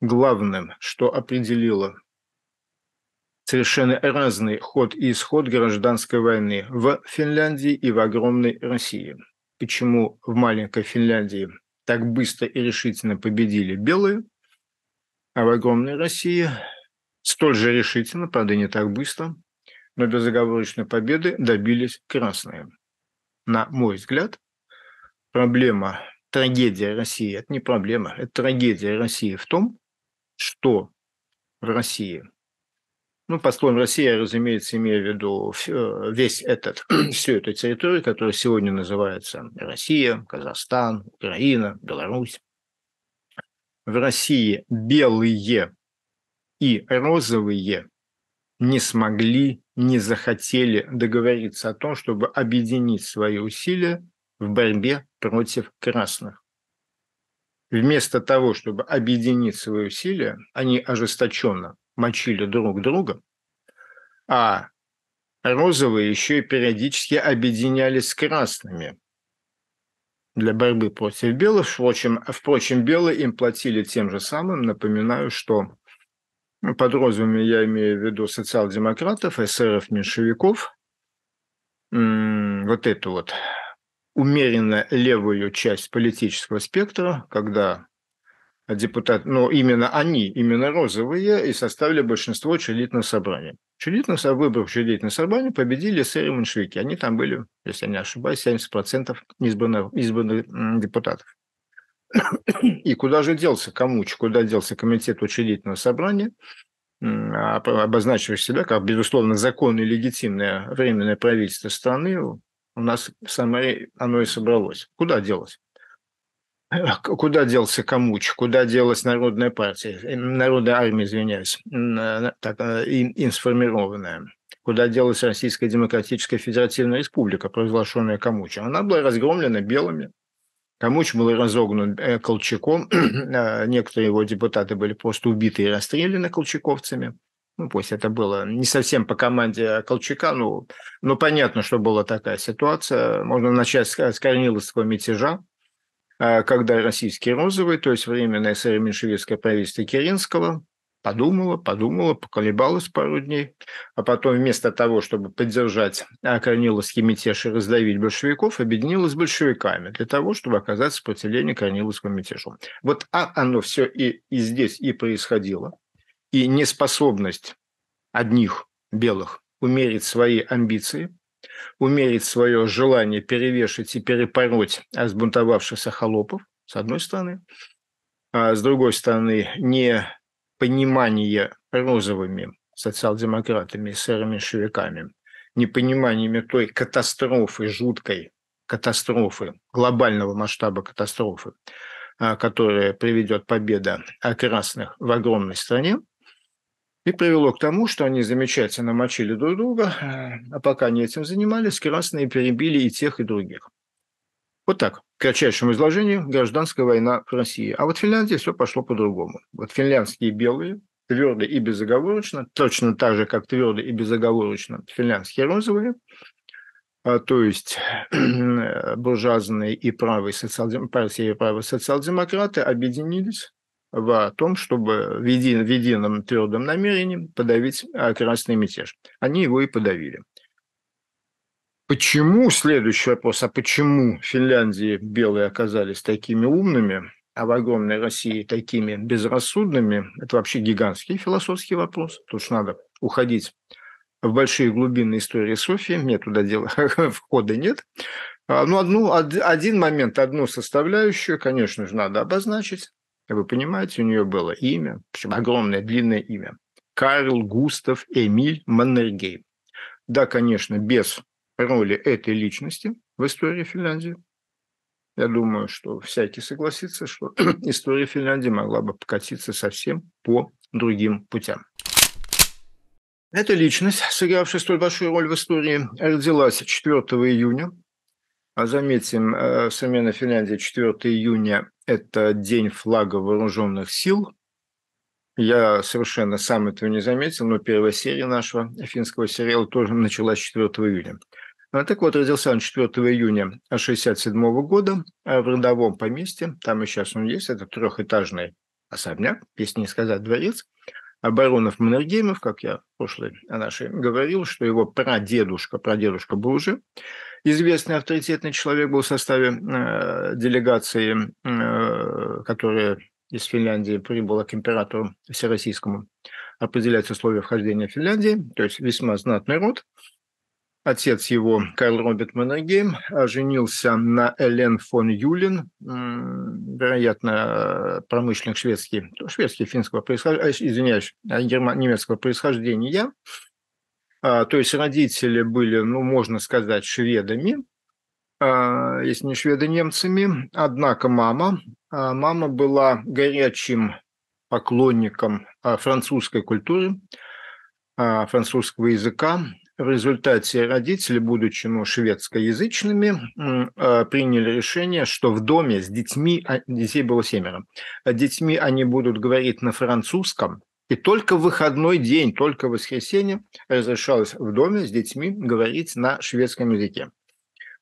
главным, что определило совершенно разный ход и исход гражданской войны в Финляндии и в огромной России. Почему в маленькой Финляндии так быстро и решительно победили белые, а в огромной России Столь же решительно, правда, не так быстро, но безоговорочной победы добились красные. На мой взгляд, проблема, трагедия России – это не проблема, это трагедия России в том, что в России – ну, под словом Россия, разумеется, имею в виду э, весь этот, всю эту территорию, которая сегодня называется Россия, Казахстан, Украина, Беларусь. В России белые и розовые не смогли, не захотели договориться о том, чтобы объединить свои усилия в борьбе против красных. Вместо того, чтобы объединить свои усилия, они ожесточенно мочили друг друга, а розовые еще и периодически объединялись с красными для борьбы против белых. Впрочем, впрочем, белые им платили тем же самым. Напоминаю, что под розовыми я имею в виду социал-демократов, эсеров, меньшевиков. Вот эту вот умеренно левую часть политического спектра, когда депутат, но ну, именно они, именно розовые, и составили большинство учредительного собрания. Учредительное, со... выбор учредительного собрания победили эсеры меньшевики. Они там были, если я не ошибаюсь, 70% избранных, избранных депутатов. И куда же делся Камуч, куда делся комитет учредительного собрания, а, обозначивший себя как, безусловно, законное и легитимное временное правительство страны, у нас самое оно и собралось. Куда делось? Куда делся Камуч? Куда делась Народная партия? Э, Народная армия, извиняюсь, э, так, э, им, Куда делась Российская Демократическая Федеративная Республика, провозглашенная Камучем? Она была разгромлена белыми, Камуч был разогнан э, Колчаком, э, некоторые его депутаты были просто убиты и расстреляны колчаковцами. Ну, пусть это было не совсем по команде Колчака, но, но понятно, что была такая ситуация. Можно начать с корниловского мятежа, э, когда российские розовые, то есть временное сыроменшевистское правительство Керенского, подумала, подумала, поколебалась пару дней, а потом вместо того, чтобы поддержать Корниловский мятеж и раздавить большевиков, объединилась с большевиками для того, чтобы оказать сопротивление Корниловскому мятежу. Вот а оно все и, и здесь и происходило. И неспособность одних белых умерить свои амбиции, умерить свое желание перевешать и перепороть сбунтовавшихся холопов, с одной стороны, а с другой стороны, не понимание розовыми социал-демократами и серыми сыромешевиками, непониманиями той катастрофы, жуткой катастрофы, глобального масштаба катастрофы, а, которая приведет победа красных в огромной стране, и привело к тому, что они замечательно мочили друг друга, а, а пока они этим занимались, красные перебили и тех, и других. Вот так. В кратчайшем изложении гражданская война в России. А вот в Финляндии все пошло по-другому. Вот финляндские белые твердо и безоговорочно, точно так же, как твердо и безоговорочно финляндские розовые, а, то есть буржуазные и правые социал... партии и правые социал-демократы объединились в том, чтобы в, един, в едином твердом намерении подавить а, красный мятеж. Они его и подавили. Почему, следующий вопрос, а почему Финляндии белые оказались такими умными, а в огромной России такими безрассудными, это вообще гигантский философский вопрос. Тут же надо уходить в большие глубины истории Софии, мне туда дела входа нет. А, ну, одну, один момент, одну составляющую, конечно же, надо обозначить. Вы понимаете, у нее было имя, причем огромное длинное имя. Карл Густав Эмиль Маннергейм. Да, конечно, без роли этой личности в истории Финляндии. Я думаю, что всякий согласится, что история Финляндии могла бы покатиться совсем по другим путям. Эта личность, сыгравшая столь большую роль в истории, родилась 4 июня. А заметим, в э, современная Финляндии 4 июня – это день флага вооруженных сил. Я совершенно сам этого не заметил, но первая серия нашего финского сериала тоже началась 4 июня. А так вот, родился он 4 июня 1967 года а в родовом поместье, там и сейчас он есть, это трехэтажный особняк, если не сказать дворец, баронов Маннергеймов, как я в прошлой нашей говорил, что его прадедушка, прадедушка был уже известный авторитетный человек, был в составе э, делегации, э, которая из Финляндии прибыла к императору всероссийскому определять условия вхождения Финляндии, то есть весьма знатный род. Отец его, Карл Роберт Маннергейм, женился на Элен фон Юлин, вероятно, промышленник шведский, шведский финского происхождения, а, извиняюсь, а, герман, немецкого происхождения. А, то есть родители были, ну, можно сказать, шведами, если не шведы, немцами. Однако мама, мама была горячим поклонником французской культуры, французского языка, в результате родители, будучи ну, шведскоязычными, а, приняли решение, что в доме с детьми, а, детей было семеро, а детьми они будут говорить на французском, и только в выходной день, только в воскресенье разрешалось в доме с детьми говорить на шведском языке.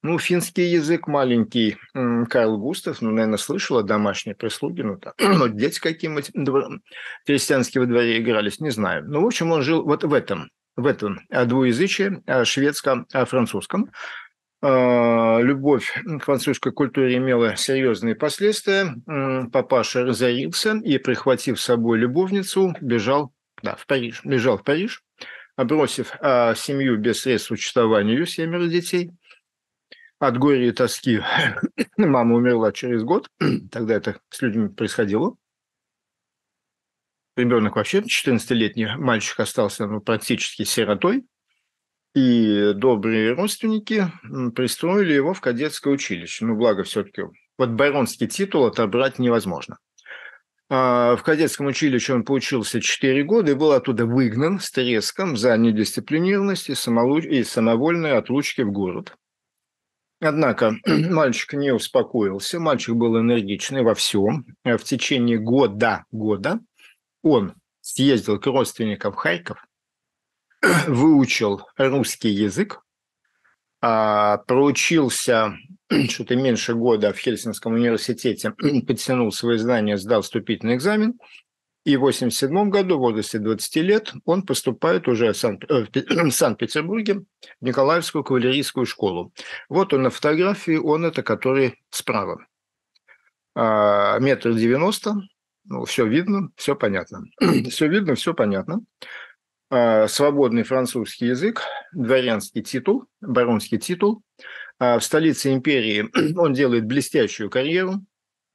Ну, финский язык маленький Карл Густав, ну, наверное, слышал о домашней прислуге, ну, так, но дети какие-нибудь двор... крестьянские во дворе игрались, не знаю. Ну, в общем, он жил вот в этом в этом а, двуязычии а, шведско-французском. А, любовь к французской культуре имела серьезные последствия. Папаша разорился и, прихватив с собой любовницу, бежал да, в Париж. Бежал в Париж, бросив семью без средств существования семеро детей – от горя и тоски мама умерла через год, тогда это с людьми происходило ребенок вообще 14-летний мальчик остался ну, практически сиротой, и добрые родственники пристроили его в кадетское училище. Ну, благо все-таки вот баронский титул отобрать невозможно. А, в кадетском училище он получился 4 года и был оттуда выгнан с треском за недисциплинированность и, самолу... и самовольные отлучки в город. Однако мальчик не успокоился, мальчик был энергичный во всем. А в течение года, года он съездил к родственникам в Харьков, выучил русский язык, а, проучился что-то меньше года в Хельсинском университете, подтянул свои знания, сдал вступительный экзамен. И в 1987 году, в возрасте 20 лет, он поступает уже в, э, в Санкт-Петербурге в Николаевскую кавалерийскую школу. Вот он на фотографии, он это, который справа. А, метр девяносто, ну, все видно, все понятно. все видно, все понятно. А, свободный французский язык, дворянский титул, баронский титул. А, в столице империи он делает блестящую карьеру,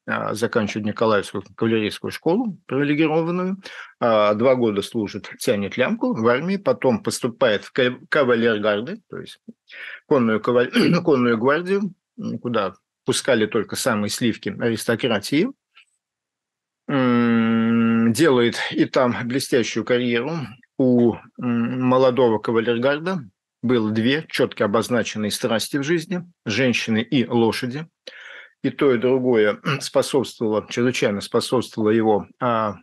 а, заканчивает Николаевскую кавалерийскую школу, привилегированную, два года служит, тянет лямку в армии, потом поступает в кавалергарды, то есть конную, кавалер, конную гвардию, куда пускали только самые сливки аристократии, делает и там блестящую карьеру. У молодого кавалергарда было две четко обозначенные страсти в жизни – женщины и лошади. И то, и другое способствовало, чрезвычайно способствовало его, а,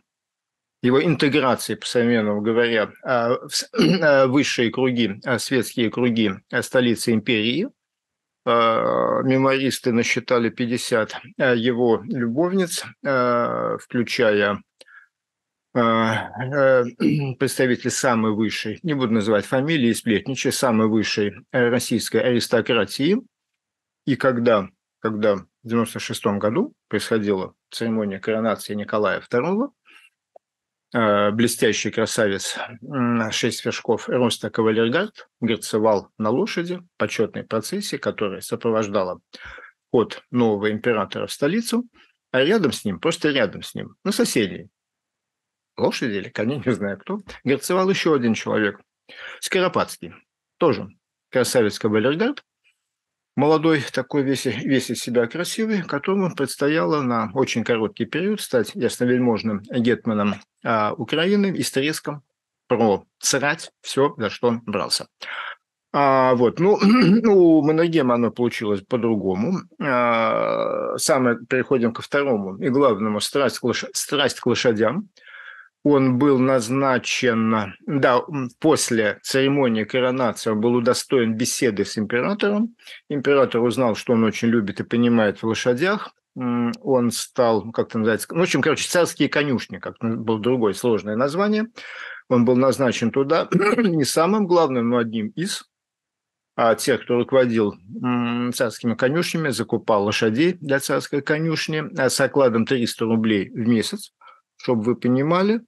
его интеграции, по-современному говоря, а, в а, высшие круги, светские круги столицы империи – Э, мемористы насчитали 50 э, его любовниц, э, включая представитель самой высшей, не буду называть фамилии, сплетничая, самой высшей российской аристократии. И когда, когда в 96 году происходила церемония коронации Николая II, Э, блестящий красавец, шесть вершков роста кавалергард, герцевал на лошади, почетной процессии, которая сопровождала от нового императора в столицу, а рядом с ним, просто рядом с ним, на соседей, лошади или коней, не знаю кто, герцевал еще один человек, Скоропадский, тоже красавец кавалергард, Молодой, такой весь, весь из себя красивый, которому предстояло на очень короткий период стать ясновельможным гетманом а, Украины и с треском процрать все, за что он брался. А, вот, ну, ну у Маннергема оно получилось по-другому. А, самое, переходим ко второму и главному, страсть к, лош... страсть к лошадям – он был назначен, да, после церемонии коронации он был удостоен беседы с императором. Император узнал, что он очень любит и понимает в лошадях. Он стал, как это называется, ну, в общем, короче, царские конюшни, как было другое сложное название. Он был назначен туда не самым главным, но одним из. А те, кто руководил царскими конюшнями, закупал лошадей для царской конюшни а с окладом 300 рублей в месяц, чтобы вы понимали.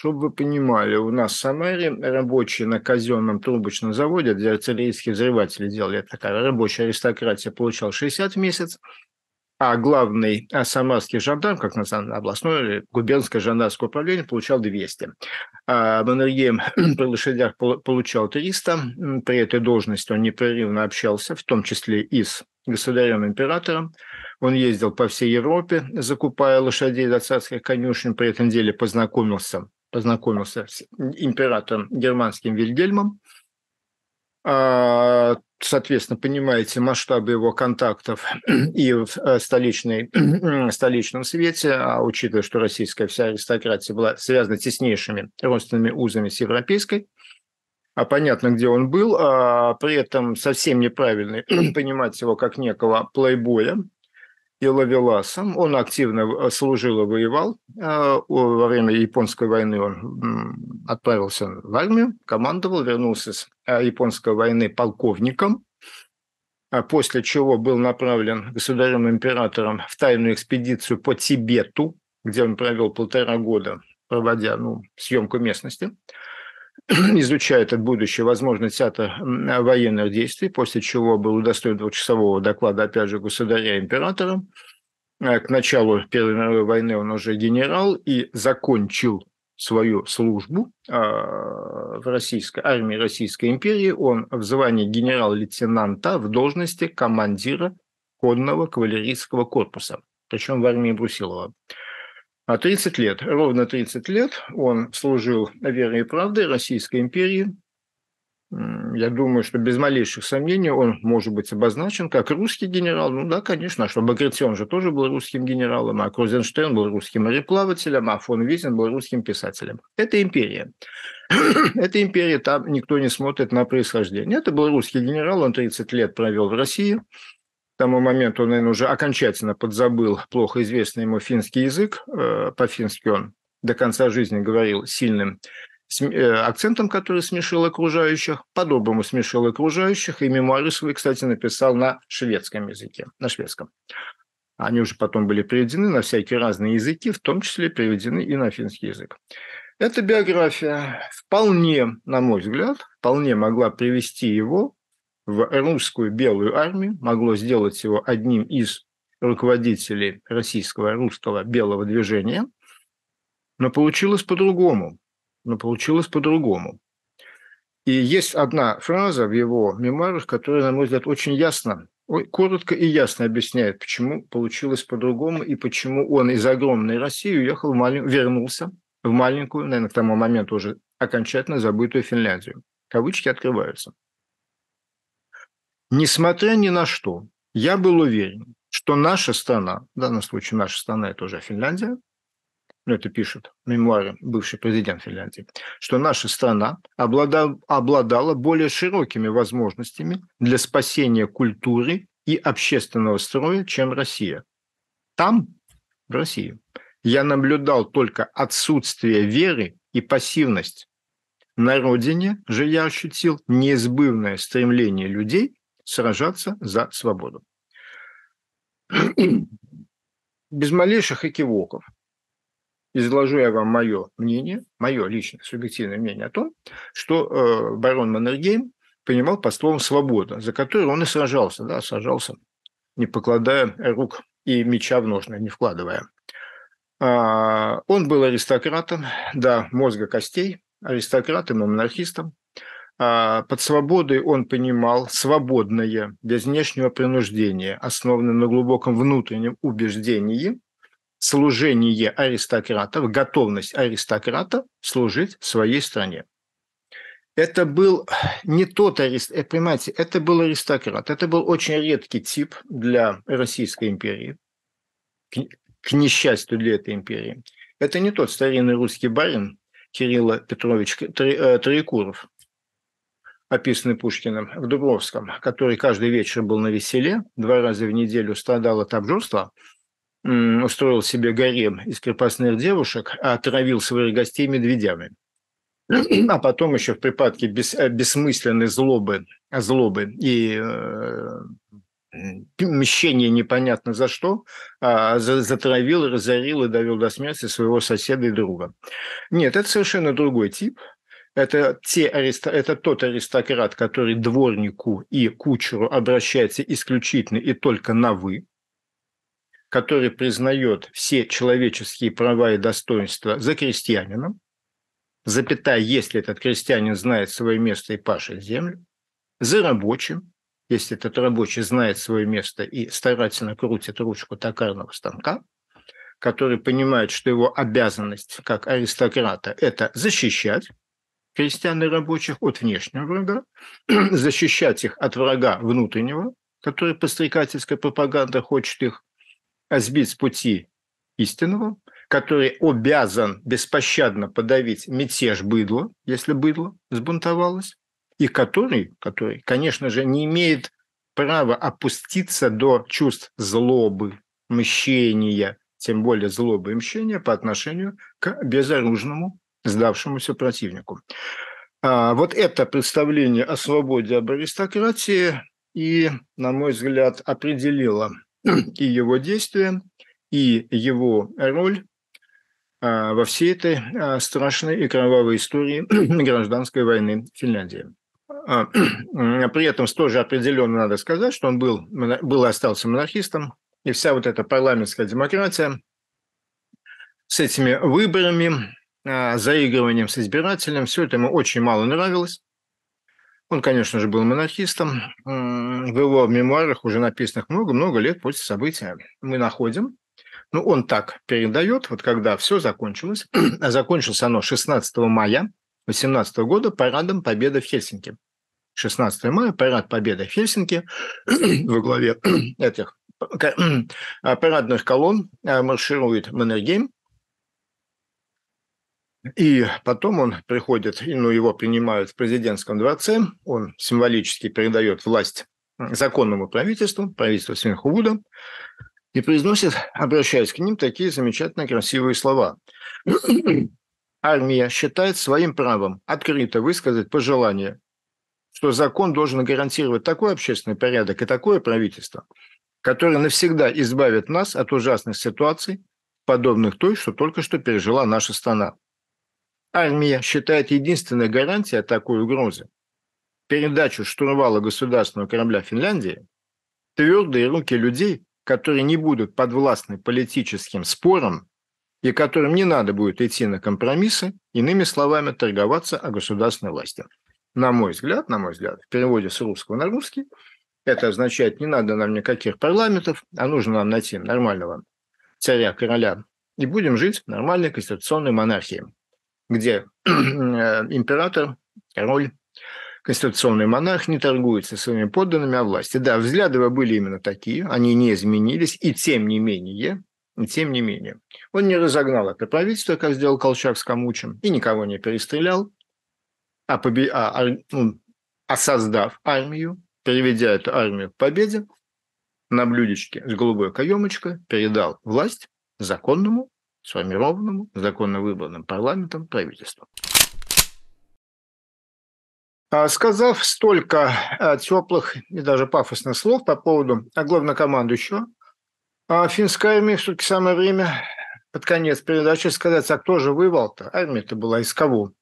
Чтобы вы понимали, у нас в Самаре рабочие на казенном трубочном заводе для артиллерийских взрывателей делали такая рабочая аристократия, получал 60 в месяц, а главный а самарский жандарм, как национальное областное или губернское жандарское управление, получал 200. А Маннергейм при лошадях получал 300. При этой должности он непрерывно общался, в том числе и с государем императором. Он ездил по всей Европе, закупая лошадей до царских конюшен. При этом деле познакомился познакомился с императором германским Вильгельмом. А, соответственно, понимаете масштабы его контактов и в э, столичной, столичном свете, а учитывая, что российская вся аристократия была связана теснейшими родственными узами с европейской, а понятно, где он был, а при этом совсем неправильно понимать его как некого плейбоя, и ловеласом. Он активно э, служил и воевал. Э, во время Японской войны он отправился в армию, командовал, вернулся с э, Японской войны полковником, а после чего был направлен государем императором в тайную экспедицию по Тибету, где он провел полтора года, проводя ну, съемку местности. изучает будущее возможность ата военных действий, после чего был удостоен двухчасового доклада, опять же, государя императора. Э, к началу Первой мировой войны он уже генерал и закончил свою службу э, в российской армии Российской империи. Он в звании генерал-лейтенанта в должности командира конного кавалерийского корпуса, причем в армии Брусилова. 30 а лет, ровно 30 лет он служил верой и правдой Российской империи. Я думаю, что без малейших сомнений он может быть обозначен как русский генерал. Ну да, конечно, а что Багратион же тоже был русским генералом, а Крузенштейн был русским мореплавателем, а фон Визин был русским писателем. Это империя. Это империя, там никто не смотрит на происхождение. Это был русский генерал, он 30 лет провел в России – тому моменту он, наверное, уже окончательно подзабыл плохо известный ему финский язык. Э, по-фински он до конца жизни говорил сильным э, акцентом, который смешил окружающих, по-доброму смешил окружающих, и мемуары свои, кстати, написал на шведском языке, на шведском. Они уже потом были приведены на всякие разные языки, в том числе приведены и на финский язык. Эта биография вполне, на мой взгляд, вполне могла привести его в русскую белую армию, могло сделать его одним из руководителей российского русского белого движения, но получилось по-другому. Но получилось по-другому. И есть одна фраза в его мемуарах, которая, на мой взгляд, очень ясно, коротко и ясно объясняет, почему получилось по-другому и почему он из огромной России уехал в малень... вернулся в маленькую, наверное, к тому моменту уже окончательно забытую Финляндию. Кавычки открываются. Несмотря ни на что, я был уверен, что наша страна, в данном случае наша страна – это уже Финляндия, ну, это пишет мемуары бывший президент Финляндии, что наша страна обладала, обладала более широкими возможностями для спасения культуры и общественного строя, чем Россия. Там, в России, я наблюдал только отсутствие веры и пассивность. На родине же я ощутил неизбывное стремление людей сражаться за свободу. Без малейших экивоков изложу я вам мое мнение, мое личное субъективное мнение о том, что э, барон Маннергейм понимал по словам «свобода», за которую он и сражался, да, сражался, не покладая рук и меча в ножны, не вкладывая. А, он был аристократом, да, мозга костей, аристократом и монархистом, а, под свободой он понимал свободное, без внешнего принуждения, основанное на глубоком внутреннем убеждении, служение аристократов, готовность аристократа служить своей стране. Это был не тот аристократ, э, понимаете, это был аристократ, это был очень редкий тип для Российской империи, к, к несчастью для этой империи. Это не тот старинный русский барин Кирилла Петровича э, Троекуров, описанный Пушкиным в Дубровском, который каждый вечер был на веселе, два раза в неделю страдал от обжорства, устроил себе гарем из крепостных девушек, а отравил своих гостей медведями. А потом еще в припадке бес, бессмысленной злобы, злобы и э, мщения непонятно за что, а затравил, разорил и довел до смерти своего соседа и друга. Нет, это совершенно другой тип – это, те арист это тот аристократ, который дворнику и кучеру обращается исключительно и только на «вы», который признает все человеческие права и достоинства за крестьянином, запятая, если этот крестьянин знает свое место и пашет землю, за рабочим, если этот рабочий знает свое место и старательно крутит ручку токарного станка, который понимает, что его обязанность как аристократа – это защищать крестьян и рабочих от внешнего врага, защищать их от врага внутреннего, который подстрекательская пропаганда хочет их сбить с пути истинного, который обязан беспощадно подавить мятеж быдла, если быдло сбунтовалось, и который, который, конечно же, не имеет права опуститься до чувств злобы, мщения, тем более злобы и мщения по отношению к безоружному сдавшемуся противнику. А вот это представление о свободе об аристократии и, на мой взгляд, определило и его действия, и его роль а, во всей этой а, страшной и кровавой истории гражданской войны в Финляндии. А, при этом тоже определенно надо сказать, что он был, был и остался монархистом, и вся вот эта парламентская демократия с этими выборами, а, заигрыванием с избирателем. Все это ему очень мало нравилось. Он, конечно же, был монархистом. В его мемуарах, уже написанных много-много лет после события, мы находим. Ну, он так передает, вот когда все закончилось. а закончилось оно 16 мая 18 года парадом Победы в Хельсинки. 16 мая, парад Победы в Хельсинки во главе этих а, парадных колонн а, марширует Маннергейм, и потом он приходит, ну, его принимают в президентском дворце, он символически передает власть законному правительству, правительству Свинхувуда, и произносит, обращаясь к ним, такие замечательные красивые слова. Армия считает своим правом открыто высказать пожелание, что закон должен гарантировать такой общественный порядок и такое правительство, которое навсегда избавит нас от ужасных ситуаций, подобных той, что только что пережила наша страна армия считает единственной гарантией от такой угрозы передачу штурвала государственного корабля Финляндии твердые руки людей, которые не будут подвластны политическим спорам и которым не надо будет идти на компромиссы, иными словами, торговаться о государственной власти. На мой взгляд, на мой взгляд, в переводе с русского на русский, это означает, не надо нам никаких парламентов, а нужно нам найти нормального царя, короля, и будем жить в нормальной конституционной монархии где э, император, король, конституционный монарх не торгуется своими подданными, о а власти. Да, взгляды были именно такие, они не изменились, и тем не менее, и тем не менее. Он не разогнал это правительство, как сделал Колчак с Камучем, и никого не перестрелял, а, побе... а, а, ну, а создав армию, переведя эту армию к победе, на блюдечке с голубой каемочкой передал власть законному сформированному законно выбранным парламентом правительству. А, сказав столько а, теплых и даже пафосных слов по поводу главнокомандующего, а, финской армии все-таки самое время под конец передачи сказать, а кто же воевал-то? Армия-то была из кого?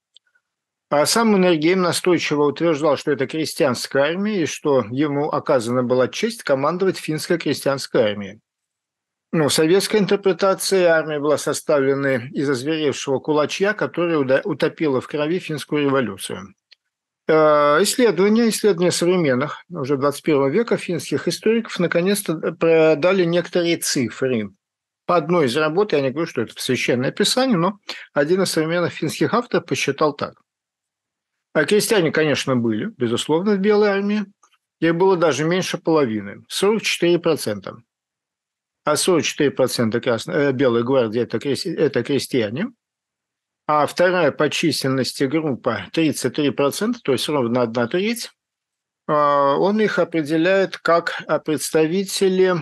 А сам Энергейм настойчиво утверждал, что это крестьянская армия и что ему оказана была честь командовать финской крестьянской армией. Ну, советская интерпретация армии была составлена из озверевшего кулачья, который утопила в крови финскую революцию. Э, исследования, исследования современных, уже 21 века, финских историков наконец-то э, дали некоторые цифры. По одной из работ, я не говорю, что это священное писание, но один из современных финских авторов посчитал так. А крестьяне, конечно, были, безусловно, в Белой армии. Их было даже меньше половины, 44% а 44% красно, э, Белой гвардии это, это крестьяне. А вторая по численности группа 33%, то есть ровно одна треть. А, он их определяет как представители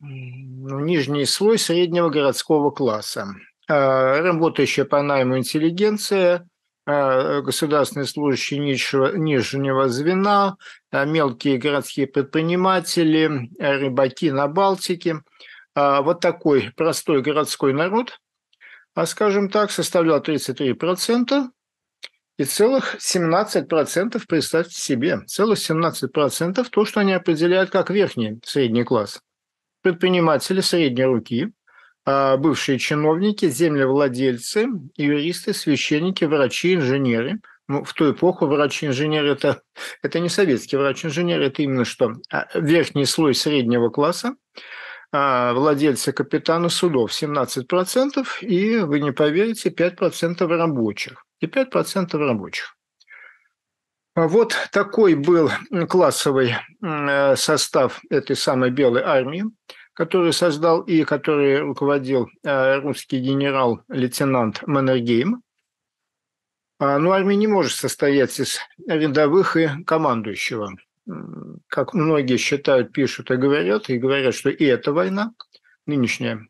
ну, нижний слой среднего городского класса. А, работающая по найму интеллигенция – Э, государственные служащие нижнего, нижнего звена, э, мелкие городские предприниматели, э, рыбаки на Балтике. Вот такой простой городской народ, скажем так, составлял 33%. И целых 17%, представьте себе, целых 17% то, что они определяют как верхний средний класс. Предприниматели средней руки – а, бывшие чиновники, землевладельцы, юристы, священники, врачи, инженеры. Ну, в ту эпоху врач-инженер это, это не советский врач-инженер, это именно что? А, верхний слой среднего класса, а, владельцы капитана судов 17%, и, вы не поверите, 5% рабочих. И 5% рабочих. Вот такой был классовый э, состав этой самой белой армии который создал и который руководил э, русский генерал-лейтенант Маннергейм. А, Но ну, армия не может состоять из рядовых и командующего. Как многие считают, пишут и говорят, и говорят, что и эта война, нынешняя,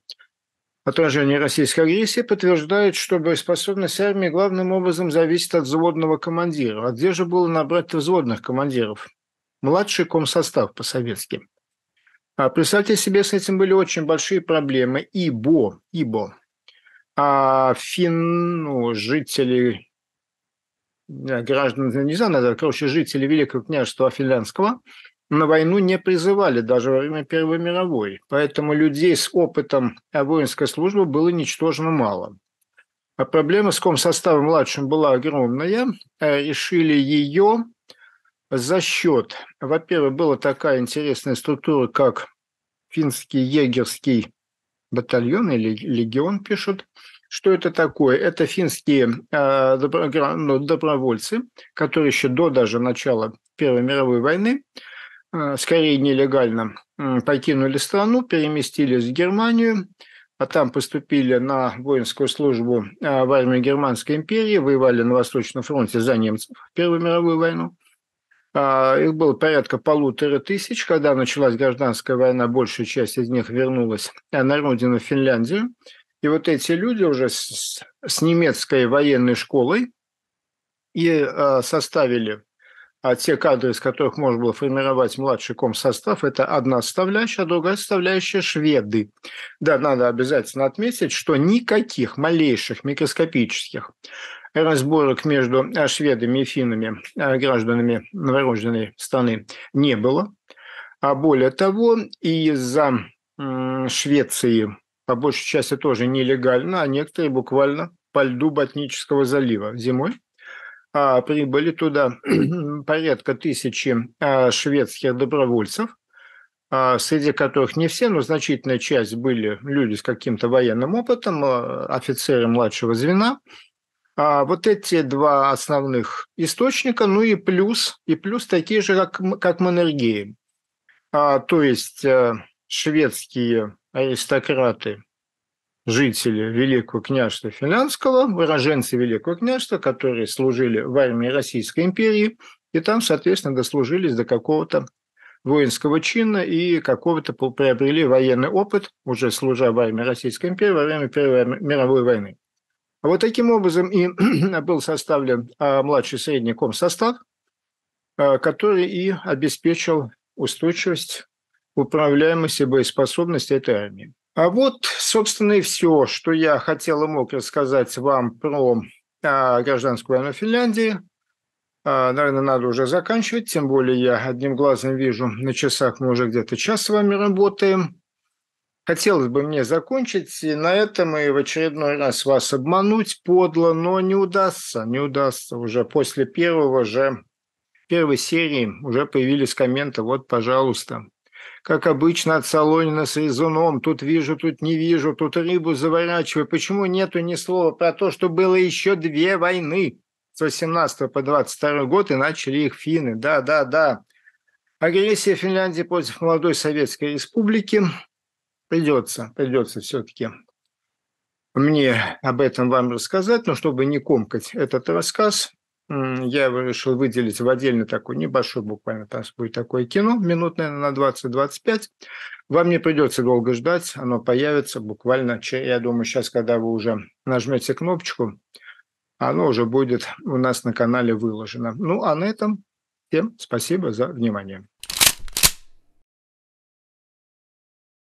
отражение российской агрессии подтверждает, что боеспособность армии главным образом зависит от взводного командира. А где же было набрать взводных командиров? Младший комсостав по-советски. А представьте себе, с этим были очень большие проблемы, ибо, ибо а фин, ну, жители, э, граждан, ну, не знаю, назвать, короче, жители Великого княжества Финляндского на войну не призывали даже во время Первой мировой. Поэтому людей с опытом э, воинской службы было ничтожно мало. А проблема с комсоставом младшим была огромная. Э, решили ее за счет, во-первых, была такая интересная структура, как финский егерский батальон или легион пишут. Что это такое? Это финские а, ну, добровольцы, которые еще до даже начала Первой мировой войны, а, скорее нелегально, покинули страну, переместились в Германию, а там поступили на воинскую службу а, в армию Германской империи, воевали на Восточном фронте за немцев в Первую мировую войну. А, их было порядка полутора тысяч. Когда началась гражданская война, большая часть из них вернулась на родину Финляндию. И вот эти люди уже с, с немецкой военной школой и а, составили а те кадры, из которых можно было формировать младший комсостав, это одна составляющая, а другая составляющая – шведы. Да, надо обязательно отметить, что никаких малейших микроскопических разборок между а, шведами и финнами, а, гражданами новорожденной страны, не было. А более того, и за Швеции, по большей части тоже нелегально, а некоторые буквально по льду Ботнического залива зимой, а прибыли туда порядка тысячи а, шведских добровольцев, среди которых не все, но значительная часть были люди с каким-то военным опытом, офицеры младшего звена – а, вот эти два основных источника, ну и плюс, и плюс такие же, как, как Маннергейм. А, то есть э, шведские аристократы, жители Великого княжества Финляндского, уроженцы Великого княжества, которые служили в армии Российской империи, и там, соответственно, дослужились до какого-то воинского чина и какого-то приобрели военный опыт, уже служа в армии Российской империи во время Первой мировой войны. А вот таким образом и был составлен а, младший средний комсостав, а, который и обеспечил устойчивость, управляемость и боеспособность этой армии. А вот, собственно, и все, что я хотел и мог рассказать вам про гражданскую войну Финляндии. Наверное, надо уже заканчивать, тем более я одним глазом вижу, на часах мы уже где-то час с вами работаем. Хотелось бы мне закончить и на этом и в очередной раз вас обмануть подло, но не удастся, не удастся уже после первого же первой серии уже появились комменты, вот, пожалуйста. Как обычно, от Солонина с Резуном. Тут вижу, тут не вижу, тут рыбу заворачиваю. Почему нету ни слова про то, что было еще две войны с 18 по 22 год, и начали их финны. Да, да, да. Агрессия Финляндии против молодой Советской Республики. Придется, придется все-таки мне об этом вам рассказать, но чтобы не комкать этот рассказ, я его решил выделить в отдельный такой небольшой, буквально там будет такое кино, минут, наверное, на 20-25. Вам не придется долго ждать, оно появится буквально, я думаю, сейчас, когда вы уже нажмете кнопочку, оно уже будет у нас на канале выложено. Ну, а на этом всем спасибо за внимание.